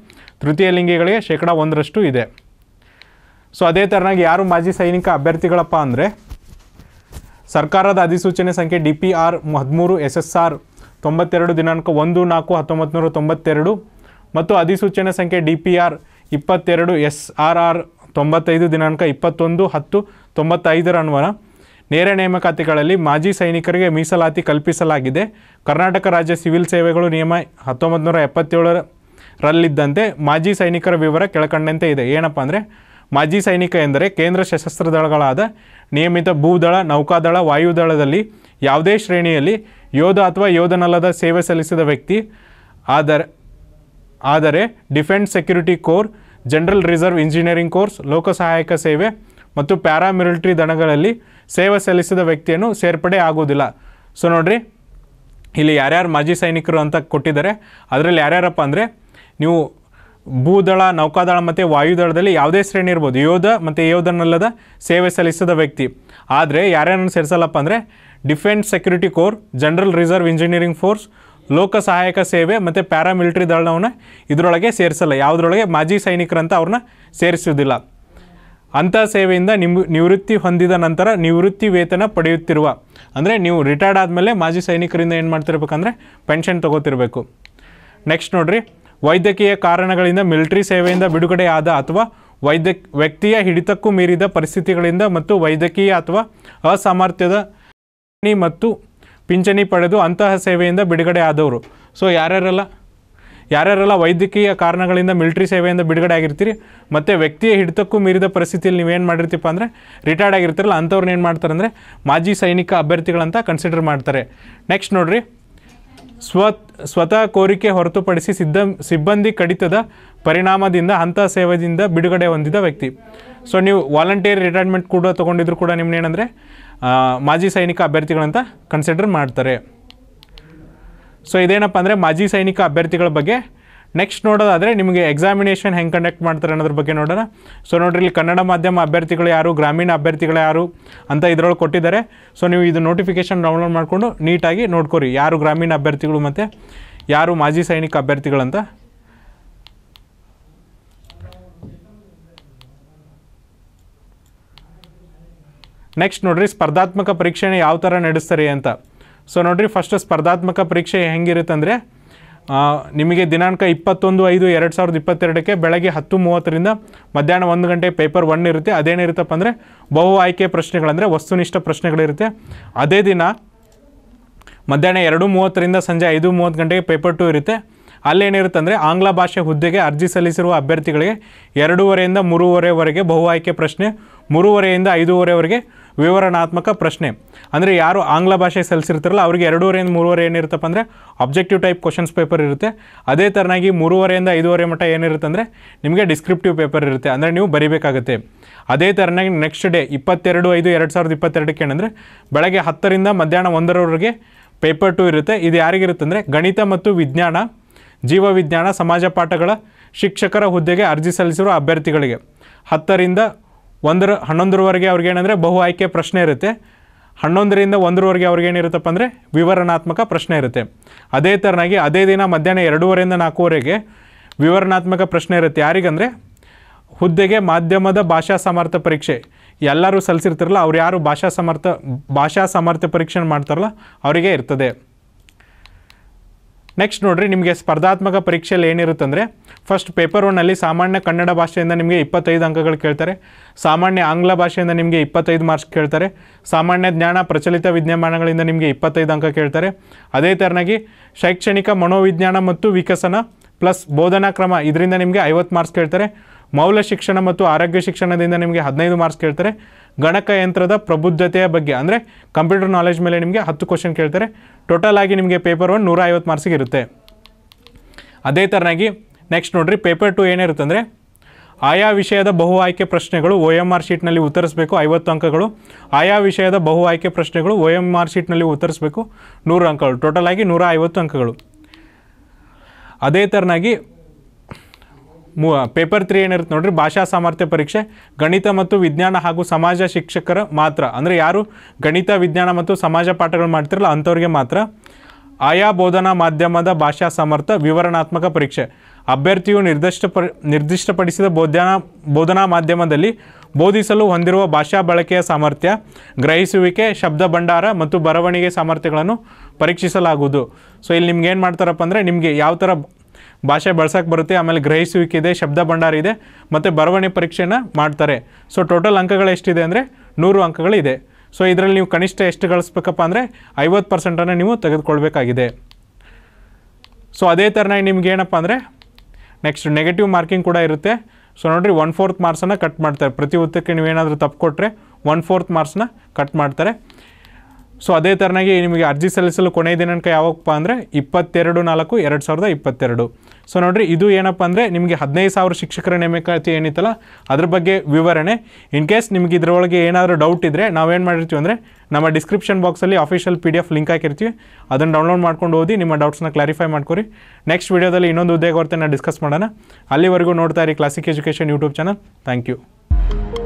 ತೃತೀಯ ಲಿಂಗಿಗಳಿಗೆ ಶೇಕಡ ಒಂದರಷ್ಟು ಇದೆ ಸೊ ಅದೇ ಥರನಾಗಿ ಯಾರು ಮಾಜಿ ಸೈನಿಕ ಅಭ್ಯರ್ಥಿಗಳಪ್ಪ ಅಂದರೆ ಸರ್ಕಾರದ ಅಧಿಸೂಚನೆ ಸಂಖ್ಯೆ ಡಿ ಪಿ ಆರ್ ಹದಿಮೂರು ಎಸ್ ಎಸ್ ಆರ್ ತೊಂಬತ್ತೆರಡು ದಿನಾಂಕ ಒಂದು ನಾಲ್ಕು ಹತ್ತೊಂಬತ್ತು ನೂರ ತೊಂಬತ್ತೆರಡು ಮತ್ತು ಅಧಿಸೂಚನೆ ಸಂಖ್ಯೆ ಡಿ ಪಿ ಆರ್ ಇಪ್ಪತ್ತೆರಡು ಎಸ್ ಆರ್ ಆರ್ ತೊಂಬತ್ತೈದು ದಿನಾಂಕ ಇಪ್ಪತ್ತೊಂದು ಹತ್ತು ತೊಂಬತ್ತೈದರ ಅನ್ವಯ ನೇರ ನೇಮಕಾತಿಗಳಲ್ಲಿ ಮಾಜಿ ಸೈನಿಕರಿಗೆ ಮೀಸಲಾತಿ ಕಲ್ಪಿಸಲಾಗಿದೆ ಕರ್ನಾಟಕ ರಾಜ್ಯ ಸಿವಿಲ್ ಸೇವೆಗಳು ನಿಯಮ ಹತ್ತೊಂಬತ್ತು ನೂರ ಎಪ್ಪತ್ತೇಳರಲ್ಲಿದ್ದಂತೆ ಮಾಜಿ ಸೈನಿಕರ ವಿವರ ಕೆಳಕಂಡಂತೆ ಇದೆ ಏನಪ್ಪ ಅಂದರೆ ಮಾಜಿ ಸೈನಿಕ ಎಂದರೆ ಕೇಂದ್ರ ಸಶಸ್ತ್ರ ದಳಗಳಾದ ನಿಯಮಿತ ಭೂದಳ ನೌಕಾದಳ ವಾಯುದಳದಲ್ಲಿ ಯಾವುದೇ ಶ್ರೇಣಿಯಲ್ಲಿ ಯೋಧ ಅಥವಾ ಯೋಧನಲ್ಲದ ಸೇವೆ ಸಲ್ಲಿಸಿದ ವ್ಯಕ್ತಿ ಆದರೆ ಆದರೆ defence security core general reserve engineering course ಲೋಕಸಹಾಯಕ ಸೇವೆ ಮತ್ತು ಪ್ಯಾರಾಮಿಲಿಟ್ರಿ ದಣಗಳಲ್ಲಿ ಸೇವೆ ಸಲ್ಲಿಸಿದ ವ್ಯಕ್ತಿಯನ್ನು ಸೇರ್ಪಡೆ ಆಗೋದಿಲ್ಲ ಸೊ ನೋಡ್ರಿ ಇಲ್ಲಿ ಯಾರ್ಯಾರು ಮಾಜಿ ಸೈನಿಕರು ಅಂತ ಕೊಟ್ಟಿದ್ದಾರೆ ಅದರಲ್ಲಿ ಯಾರ್ಯಾರಪ್ಪ ಅಂದರೆ ನೀವು ಭೂದಳ ನೌಕಾದಳ ಮತ್ತು ವಾಯುದಳದಲ್ಲಿ ಯಾವುದೇ ಶ್ರೇಣಿ ಇರ್ಬೋದು ಯೋಧ ಮತ್ತು ಯೋಧನಲ್ಲದ ಸೇವೆ ಸಲ್ಲಿಸಿದ ವ್ಯಕ್ತಿ ಆದರೆ ಯಾರ್ಯಾರನ್ನು ಸೇರಿಸಲ್ಲಪ್ಪ ಅಂದರೆ defence security core general reserve engineering force ಲೋಕ ಸಹಾಯಕ ಸೇವೆ ಮತ್ತು ಪ್ಯಾರಾಮಿಲಿಟರಿ ದಳವನ್ನು ಇದರೊಳಗೆ ಸೇರಿಸಲ್ಲ ಯಾವುದರೊಳಗೆ ಮಾಜಿ ಸೈನಿಕರಂತ ಅವ್ರನ್ನ ಸೇರಿಸುವುದಿಲ್ಲ ಅಂಥ ಸೇವೆಯಿಂದ ನಿಮ್ ನಿವೃತ್ತಿ ಹೊಂದಿದ ನಂತರ ನಿವೃತ್ತಿ ವೇತನ ಪಡೆಯುತ್ತಿರುವ ಅಂದರೆ ನೀವು ರಿಟೈರ್ಡ್ ಆದಮೇಲೆ ಮಾಜಿ ಸೈನಿಕರಿಂದ ಏನು ಮಾಡ್ತಿರ್ಬೇಕಂದ್ರೆ ಪೆನ್ಷನ್ ತೊಗೋತಿರ್ಬೇಕು ನೆಕ್ಸ್ಟ್ ನೋಡಿರಿ ವೈದ್ಯಕೀಯ ಕಾರಣಗಳಿಂದ ಮಿಲಿಟ್ರಿ ಸೇವೆಯಿಂದ ಬಿಡುಗಡೆ ಆದ ಅಥವಾ ವೈದ್ಯ ವ್ಯಕ್ತಿಯ ಹಿಡಿತಕ್ಕೂ ಮೀರಿದ ಪರಿಸ್ಥಿತಿಗಳಿಂದ ಮತ್ತು ವೈದ್ಯಕೀಯ ಅಥವಾ ಅಸಾಮರ್ಥ್ಯದ ಪತ್ನಿ ಮತ್ತು ಪಿಂಚಣಿ ಪಡೆದು ಅಂತಹ ಸೇವೆಯಿಂದ ಬಿಡುಗಡೆ ಆದವರು ಸೊ ಯಾರ್ಯಾರೆಲ್ಲ ಯಾರ್ಯಾರೆಲ್ಲ ವೈದ್ಯಕೀಯ ಕಾರಣಗಳಿಂದ ಮಿಲ್ಟ್ರಿ ಸೇವೆಯಿಂದ ಬಿಡುಗಡೆ ಆಗಿರ್ತೀರಿ ಮತ್ತು ವ್ಯಕ್ತಿಯ ಹಿಡಿತಕ್ಕೂ ಮೀರಿದ ಪರಿಸ್ಥಿತಿಯಲ್ಲಿ ನೀವೇನು ಮಾಡಿರ್ತೀಪ್ಪ ಅಂದರೆ ರಿಟೈರ್ಡ್ ಆಗಿರ್ತಾರಲ್ಲ ಅಂಥವ್ರನ್ನ ಏನು ಮಾಡ್ತಾರೆ ಅಂದರೆ ಮಾಜಿ ಸೈನಿಕ ಅಭ್ಯರ್ಥಿಗಳಂತ ಕನ್ಸಿಡರ್ ಮಾಡ್ತಾರೆ ನೆಕ್ಸ್ಟ್ ನೋಡಿರಿ ಸ್ವ ಸ್ವತಃ ಕೋರಿಕೆ ಹೊರತುಪಡಿಸಿ ಸಿದ್ಧ ಸಿಬ್ಬಂದಿ ಕಡಿತದ ಪರಿಣಾಮದಿಂದ ಅಂಥ ಸೇವೆಯಿಂದ ಬಿಡುಗಡೆ ಹೊಂದಿದ ವ್ಯಕ್ತಿ ಸೊ ನೀವು ವಾಲಂಟಿಯರ್ ರಿಟೈರ್ಮೆಂಟ್ ಕೂಡ ತೊಗೊಂಡಿದ್ರು ಕೂಡ ನಿಮ್ಮನ್ನೇನಂದರೆ ಮಾಜಿ ಸೈನಿಕ ಅಭ್ಯರ್ಥಿಗಳಂತ ಕನ್ಸಿಡರ್ ಮಾಡ್ತಾರೆ ಸೊ ಇದೇನಪ್ಪ ಅಂದರೆ ಮಾಜಿ ಸೈನಿಕ ಅಭ್ಯರ್ಥಿಗಳ ಬಗ್ಗೆ ನೆಕ್ಸ್ಟ್ ನೋಡೋದಾದರೆ ನಿಮಗೆ ಎಕ್ಸಾಮಿನೇಷನ್ ಹೆಂಗೆ ಕಂಡಕ್ಟ್ ಮಾಡ್ತಾರೆ ಅನ್ನೋದ್ರ ಬಗ್ಗೆ ನೋಡೋಣ ಸೊ ನೋಡಿರಿ ಇಲ್ಲಿ ಕನ್ನಡ ಮಾಧ್ಯಮ ಅಭ್ಯರ್ಥಿಗಳು ಯಾರು ಗ್ರಾಮೀಣ ಅಭ್ಯರ್ಥಿಗಳು ಯಾರು ಅಂತ ಇದರೊಳಗೆ ಕೊಟ್ಟಿದ್ದಾರೆ ಸೊ ನೀವು ಇದು ನೋಟಿಫಿಕೇಷನ್ ಡೌನ್ಲೋಡ್ ಮಾಡಿಕೊಂಡು ನೀಟಾಗಿ ನೋಡ್ಕೊರಿ ಯಾರು ಗ್ರಾಮೀಣ ಅಭ್ಯರ್ಥಿಗಳು ಮತ್ತು ಯಾರು ಮಾಜಿ ಸೈನಿಕ ಅಭ್ಯರ್ಥಿಗಳಂತ ನೆಕ್ಸ್ಟ್ ನೋಡ್ರಿ ಸ್ಪರ್ಧಾತ್ಮಕ ಪರೀಕ್ಷೆನ ಯಾವ ಥರ ನಡೆಸ್ತಾರೆ ಅಂತ ಸೊ ನೋಡ್ರಿ ಫಸ್ಟ್ ಸ್ಪರ್ಧಾತ್ಮಕ ಪರೀಕ್ಷೆ ಹೆಂಗಿರುತ್ತಂದರೆ ನಿಮಗೆ ದಿನಾಂಕ ಇಪ್ಪತ್ತೊಂದು ಐದು ಎರಡು ಸಾವಿರದ ಇಪ್ಪತ್ತೆರಡಕ್ಕೆ ಬೆಳಗ್ಗೆ ಹತ್ತು ಮೂವತ್ತರಿಂದ ಮಧ್ಯಾಹ್ನ ಒಂದು ಗಂಟೆ ಪೇಪರ್ ಒನ್ ಇರುತ್ತೆ ಅದೇನಿರುತ್ತಪ್ಪ ಅಂದರೆ ಬಹು ಆಯ್ಕೆ ಪ್ರಶ್ನೆಗಳಂದರೆ ವಸ್ತುನಿಷ್ಠ ಪ್ರಶ್ನೆಗಳಿರುತ್ತೆ ಅದೇ ದಿನ ಮಧ್ಯಾಹ್ನ ಎರಡು ಮೂವತ್ತರಿಂದ ಸಂಜೆ ಐದು ಮೂವತ್ತು ಗಂಟೆಗೆ ಪೇಪರ್ ಟು ಇರುತ್ತೆ ಅಲ್ಲೇನಿರುತ್ತೆ ಅಂದರೆ ಆಂಗ್ಲ ಭಾಷೆ ಹುದ್ದೆಗೆ ಅರ್ಜಿ ಸಲ್ಲಿಸಿರುವ ಅಭ್ಯರ್ಥಿಗಳಿಗೆ ಎರಡೂವರೆಯಿಂದ ಮೂರುವರೆವರೆಗೆ ಬಹು ಆಯ್ಕೆ ಪ್ರಶ್ನೆ ಮೂರುವರೆಯಿಂದ ಐದೂವರೆವರೆಗೆ ವಿವರಣಾತ್ಮಕ ಪ್ರಶ್ನೆ ಅಂದರೆ ಯಾರು ಆಂಗ್ಲ ಭಾಷೆ ಸಲ್ಲಿಸಿರ್ತಾರಲ್ಲ ಅವರಿಗೆ ಎರಡೂವರೆಯಿಂದ ಮೂರುವರೆ ಏನಿರುತ್ತಪ್ಪ ಅಂದರೆ ಅಬ್ಜೆಕ್ಟಿವ್ ಟೈಪ್ ಕ್ವಶನ್ಸ್ ಪೇಪರ್ ಇರುತ್ತೆ ಅದೇ ಥರನಾಗಿ ಮೂರುವರೆಯಿಂದ ಐದುವರೆ ಮಟ್ಟ ಏನಿರುತ್ತೆ ಅಂದರೆ ನಿಮಗೆ ಡಿಸ್ಕ್ರಿಪ್ಟಿವ್ ಪೇಪರ್ ಇರುತ್ತೆ ಅಂದರೆ ನೀವು ಬರಿಬೇಕಾಗುತ್ತೆ ಅದೇ ಥರನಾಗಿ ನೆಕ್ಸ್ಟ್ ಡೇ ಇಪ್ಪತ್ತೆರಡು ಐದು ಎರಡು ಸಾವಿರದ ಇಪ್ಪತ್ತೆರಡಕ್ಕೆ ಏನಂದರೆ ಬೆಳಗ್ಗೆ ಹತ್ತರಿಂದ ಮಧ್ಯಾಹ್ನ ಒಂದರವರೆಗೆ ಪೇಪರ್ ಟು ಇರುತ್ತೆ ಇದು ಯಾರಿಗಿರುತ್ತೆ ಅಂದರೆ ಗಣಿತ ಮತ್ತು ವಿಜ್ಞಾನ ಜೀವವಿಜ್ಞಾನ ಸಮಾಜ ಪಾಠಗಳ ಶಿಕ್ಷಕರ ಹುದ್ದೆಗೆ ಅರ್ಜಿ ಸಲ್ಲಿಸಿರುವ ಅಭ್ಯರ್ಥಿಗಳಿಗೆ ಹತ್ತರಿಂದ ಒಂದರ ಹನ್ನೊಂದರವರೆಗೆ ಏನಂದರೆ ಬಹು ಆಯ್ಕೆ ಪ್ರಶ್ನೆ ಇರುತ್ತೆ ಹನ್ನೊಂದರಿಂದ ಒಂದರವರೆಗೆ ಅವ್ರಿಗೇನಿರುತ್ತಪ್ಪ ಅಂದರೆ ವಿವರಣಾತ್ಮಕ ಪ್ರಶ್ನೆ ಇರುತ್ತೆ ಅದೇ ಥರನಾಗಿ ಅದೇ ದಿನ ಮಧ್ಯಾಹ್ನ ಎರಡೂವರೆಯಿಂದ ನಾಲ್ಕೂವರೆಗೆ ವಿವರಣಾತ್ಮಕ ಪ್ರಶ್ನೆ ಇರುತ್ತೆ ಯಾರಿಗಂದರೆ ಹುದ್ದೆಗೆ ಮಾಧ್ಯಮದ ಭಾಷಾ ಸಮರ್ಥ ಪರೀಕ್ಷೆ ಎಲ್ಲರೂ ಸಲ್ಲಿಸಿರ್ತಾರಲ್ಲ ಅವ್ರು ಯಾರು ಭಾಷಾ ಸಮರ್ಥ ಭಾಷಾ ಸಾಮರ್ಥ್ಯ ಪರೀಕ್ಷೆ ಮಾಡ್ತಾರಲ್ಲ ಅವರಿಗೆ ಇರ್ತದೆ ನೆಕ್ಸ್ಟ್ ನೋಡಿರಿ ನಿಮಗೆ ಸ್ಪರ್ಧಾತ್ಮಕ ಪರೀಕ್ಷೆಯಲ್ಲಿ ಏನಿರುತ್ತಂದರೆ ಫಸ್ಟ್ ಪೇಪರ್ ಒನ್ನಲ್ಲಿ ಸಾಮಾನ್ಯ ಕನ್ನಡ ಭಾಷೆಯಿಂದ ನಿಮಗೆ ಇಪ್ಪತ್ತೈದು ಅಂಕಗಳು ಕೇಳ್ತಾರೆ ಸಾಮಾನ್ಯ ಆಂಗ್ಲ ಭಾಷೆಯಿಂದ ನಿಮಗೆ ಇಪ್ಪತ್ತೈದು ಮಾರ್ಕ್ಸ್ ಕೇಳ್ತಾರೆ ಸಾಮಾನ್ಯ ಜ್ಞಾನ ಪ್ರಚಲಿತ ವಿದ್ಯಮಾನಗಳಿಂದ ನಿಮಗೆ ಇಪ್ಪತ್ತೈದು ಅಂಕ ಕೇಳ್ತಾರೆ ಅದೇ ಥರನಾಗಿ ಶೈಕ್ಷಣಿಕ ಮನೋವಿಜ್ಞಾನ ಮತ್ತು ವಿಕಸನ ಪ್ಲಸ್ ಬೋಧನಾ ಕ್ರಮ ಇದರಿಂದ ನಿಮಗೆ ಐವತ್ತು ಮಾರ್ಕ್ಸ್ ಕೇಳ್ತಾರೆ ಮೌಲ್ಯ ಶಿಕ್ಷಣ ಮತ್ತು ಆರೋಗ್ಯ ಶಿಕ್ಷಣದಿಂದ ನಿಮಗೆ ಹದಿನೈದು ಮಾರ್ಕ್ಸ್ ಕೇಳ್ತಾರೆ ಗಣಕಯಂತ್ರದ ಪ್ರಬುದ್ಧತೆಯ ಬಗ್ಗೆ ಅಂದರೆ ಕಂಪ್ಯೂಟರ್ ನಾಲೆಜ್ ಮೇಲೆ ನಿಮಗೆ ಹತ್ತು ಕ್ವಶನ್ ಕೇಳ್ತಾರೆ ಟೋಟಲ್ ಆಗಿ ನಿಮಗೆ ಪೇಪರ್ ಒನ್ ನೂರ ಐವತ್ತು ಮಾರ್ಕ್ಸಿಗೆ ಇರುತ್ತೆ ಅದೇ ಥರನಾಗಿ ನೆಕ್ಸ್ಟ್ ನೋಡಿರಿ ಪೇಪರ್ ಟು ಏನಿರುತ್ತೆ ಅಂದರೆ ಆಯಾ ವಿಷಯದ ಬಹು ಆಯ್ಕೆ ಪ್ರಶ್ನೆಗಳು ಒ ಎಮ್ ಆರ್ ಶೀಟ್ನಲ್ಲಿ ಉತ್ತರಿಸಬೇಕು ಐವತ್ತು ಅಂಕಗಳು ಆಯಾ ವಿಷಯದ ಬಹು ಆಯ್ಕೆ ಪ್ರಶ್ನೆಗಳು ಒ ಎಮ್ ಆರ್ ಶೀಟ್ನಲ್ಲಿ ಉತ್ತರಿಸಬೇಕು ನೂರು ಅಂಕಗಳು ಟೋಟಲ್ ಆಗಿ ನೂರ ಐವತ್ತು ಅಂಕಗಳು ಅದೇ ಥರನಾಗಿ ಮೂ ಪೇಪರ್ ತ್ರೀ ಏನಿರುತ್ತೆ ನೋಡ್ರಿ ಭಾಷಾ ಸಾಮರ್ಥ್ಯ ಪರೀಕ್ಷೆ ಗಣಿತ ಮತ್ತು ವಿಜ್ಞಾನ ಹಾಗೂ ಸಮಾಜ ಶಿಕ್ಷಕರ ಮಾತ್ರ ಅಂದರೆ ಯಾರು ಗಣಿತ ವಿಜ್ಞಾನ ಮತ್ತು ಸಮಾಜ ಪಾಠಗಳು ಮಾಡ್ತಿರಲ್ಲ ಅಂಥವ್ರಿಗೆ ಮಾತ್ರ ಆಯಾ ಬೋಧನಾ ಮಾಧ್ಯಮದ ಭಾಷಾ ಸಾಮರ್ಥ್ಯ ವಿವರಣಾತ್ಮಕ ಪರೀಕ್ಷೆ ಅಭ್ಯರ್ಥಿಯು ನಿರ್ದಿಷ್ಟ ಪ ನಿರ್ದಿಷ್ಟಪಡಿಸಿದ ಬೋಧನಾ ಬೋಧನಾ ಮಾಧ್ಯಮದಲ್ಲಿ ಬೋಧಿಸಲು ಹೊಂದಿರುವ ಭಾಷಾ ಬಳಕೆಯ ಸಾಮರ್ಥ್ಯ ಗ್ರಹಿಸುವಿಕೆ ಶಬ್ದ ಭಂಡಾರ ಮತ್ತು ಬರವಣಿಗೆ ಸಾಮರ್ಥ್ಯಗಳನ್ನು ಪರೀಕ್ಷಿಸಲಾಗುವುದು ಸೊ ಇಲ್ಲಿ ನಿಮ್ಗೆ ಏನು ಮಾಡ್ತಾರಪ್ಪ ಅಂದರೆ ನಿಮಗೆ ಯಾವ ಥರ ಭಾಷೆ ಬಳಸೋಕ್ಕೆ ಬರುತ್ತೆ ಆಮೇಲೆ ಗ್ರಹಿಸುವಿಕೆ ಇದೆ ಶಬ್ದ ಭಂಡಾರ ಇದೆ ಮತ್ತು ಬರವಣೆ ಪರೀಕ್ಷೆನ ಮಾಡ್ತಾರೆ ಸೊ ಟೋಟಲ್ ಅಂಕಗಳು ಎಷ್ಟಿದೆ ಅಂದರೆ ನೂರು ಅಂಕಗಳಿದೆ ಸೊ ಇದರಲ್ಲಿ ನೀವು ಕನಿಷ್ಠ ಎಷ್ಟು ಗಳಿಸ್ಬೇಕಪ್ಪ ಅಂದರೆ ಐವತ್ತು ಪರ್ಸೆಂಟನ್ನು ನೀವು ತೆಗೆದುಕೊಳ್ಬೇಕಾಗಿದೆ ಸೊ ಅದೇ ಥರನೇ ನಿಮ್ಗೆ ಏನಪ್ಪ ಅಂದರೆ ನೆಕ್ಸ್ಟ್ ನೆಗೆಟಿವ್ ಮಾರ್ಕಿಂಗ್ ಕೂಡ ಇರುತ್ತೆ ಸೊ ನೋಡಿರಿ ಒನ್ ಫೋರ್ತ್ ಮಾರ್ಕ್ಸನ್ನು ಕಟ್ ಮಾಡ್ತಾರೆ ಪ್ರತಿ ಉತ್ತಕ್ಕೆ ನೀವೇನಾದರೂ ತಪ್ಪು ಕೊಟ್ಟರೆ ಒನ್ ಫೋರ್ತ್ ಮಾರ್ಕ್ಸನ್ನ ಕಟ್ ಮಾಡ್ತಾರೆ ಸೊ ಅದೇ ಥರನಾಗಿ ನಿಮಗೆ ಅರ್ಜಿ ಸಲ್ಲಿಸಲು ಕೊನೆಯ ದಿನಾಂಕ ಯಾವಾಗಪ್ಪ ಅಂದರೆ ಇಪ್ಪತ್ತೆರಡು ನಾಲ್ಕು ಎರಡು ಸಾವಿರದ ಇಪ್ಪತ್ತೆರಡು ಸೊ ನೋಡಿರಿ ಇದು ಏನಪ್ಪ ಅಂದರೆ ನಿಮಗೆ ಹದಿನೈದು ಸಾವಿರ ಶಿಕ್ಷಕರ ನೇಮಕಾತಿ ಏನಿತ್ತಲ್ಲ ಅದ್ರ ಬಗ್ಗೆ ವಿವರಣೆ ಇನ್ ಕೇಸ್ ನಿಮಗೆ ಇದರೊಳಗೆ ಏನಾದರೂ ಡೌಟ್ ಇದ್ದರೆ ನಾವೇನು ಮಾಡಿರ್ತೀವಿ ಅಂದರೆ ನಮ್ಮ ಡಿಸ್ಕ್ರಿಪ್ಷನ್ ಬಾಕ್ಸಲ್ಲಿ official P D F link ಹಾಕಿರ್ತೀವಿ ಅದನ್ನು ಡೌನ್ಲೋಡ್ ಮಾಡ್ಕೊಂಡು ಓದಿ ನಿಮ್ಮ ಡೌಟ್ಸ್ನ ಕ್ಲಾರಿಫೈ ಮಾಡ್ಕೊರಿ ನೆಕ್ಸ್ಟ್ ವೀಡಿಯೋದಲ್ಲಿ ಇನ್ನೊಂದು ಉದ್ಯೋಗ ಡಿಸ್ಕಸ್ ಮಾಡೋಣ ಅಲ್ಲಿವರೆಗೂ ನೋಡ್ತಾ ಇರಿ classic education YouTube channel thank you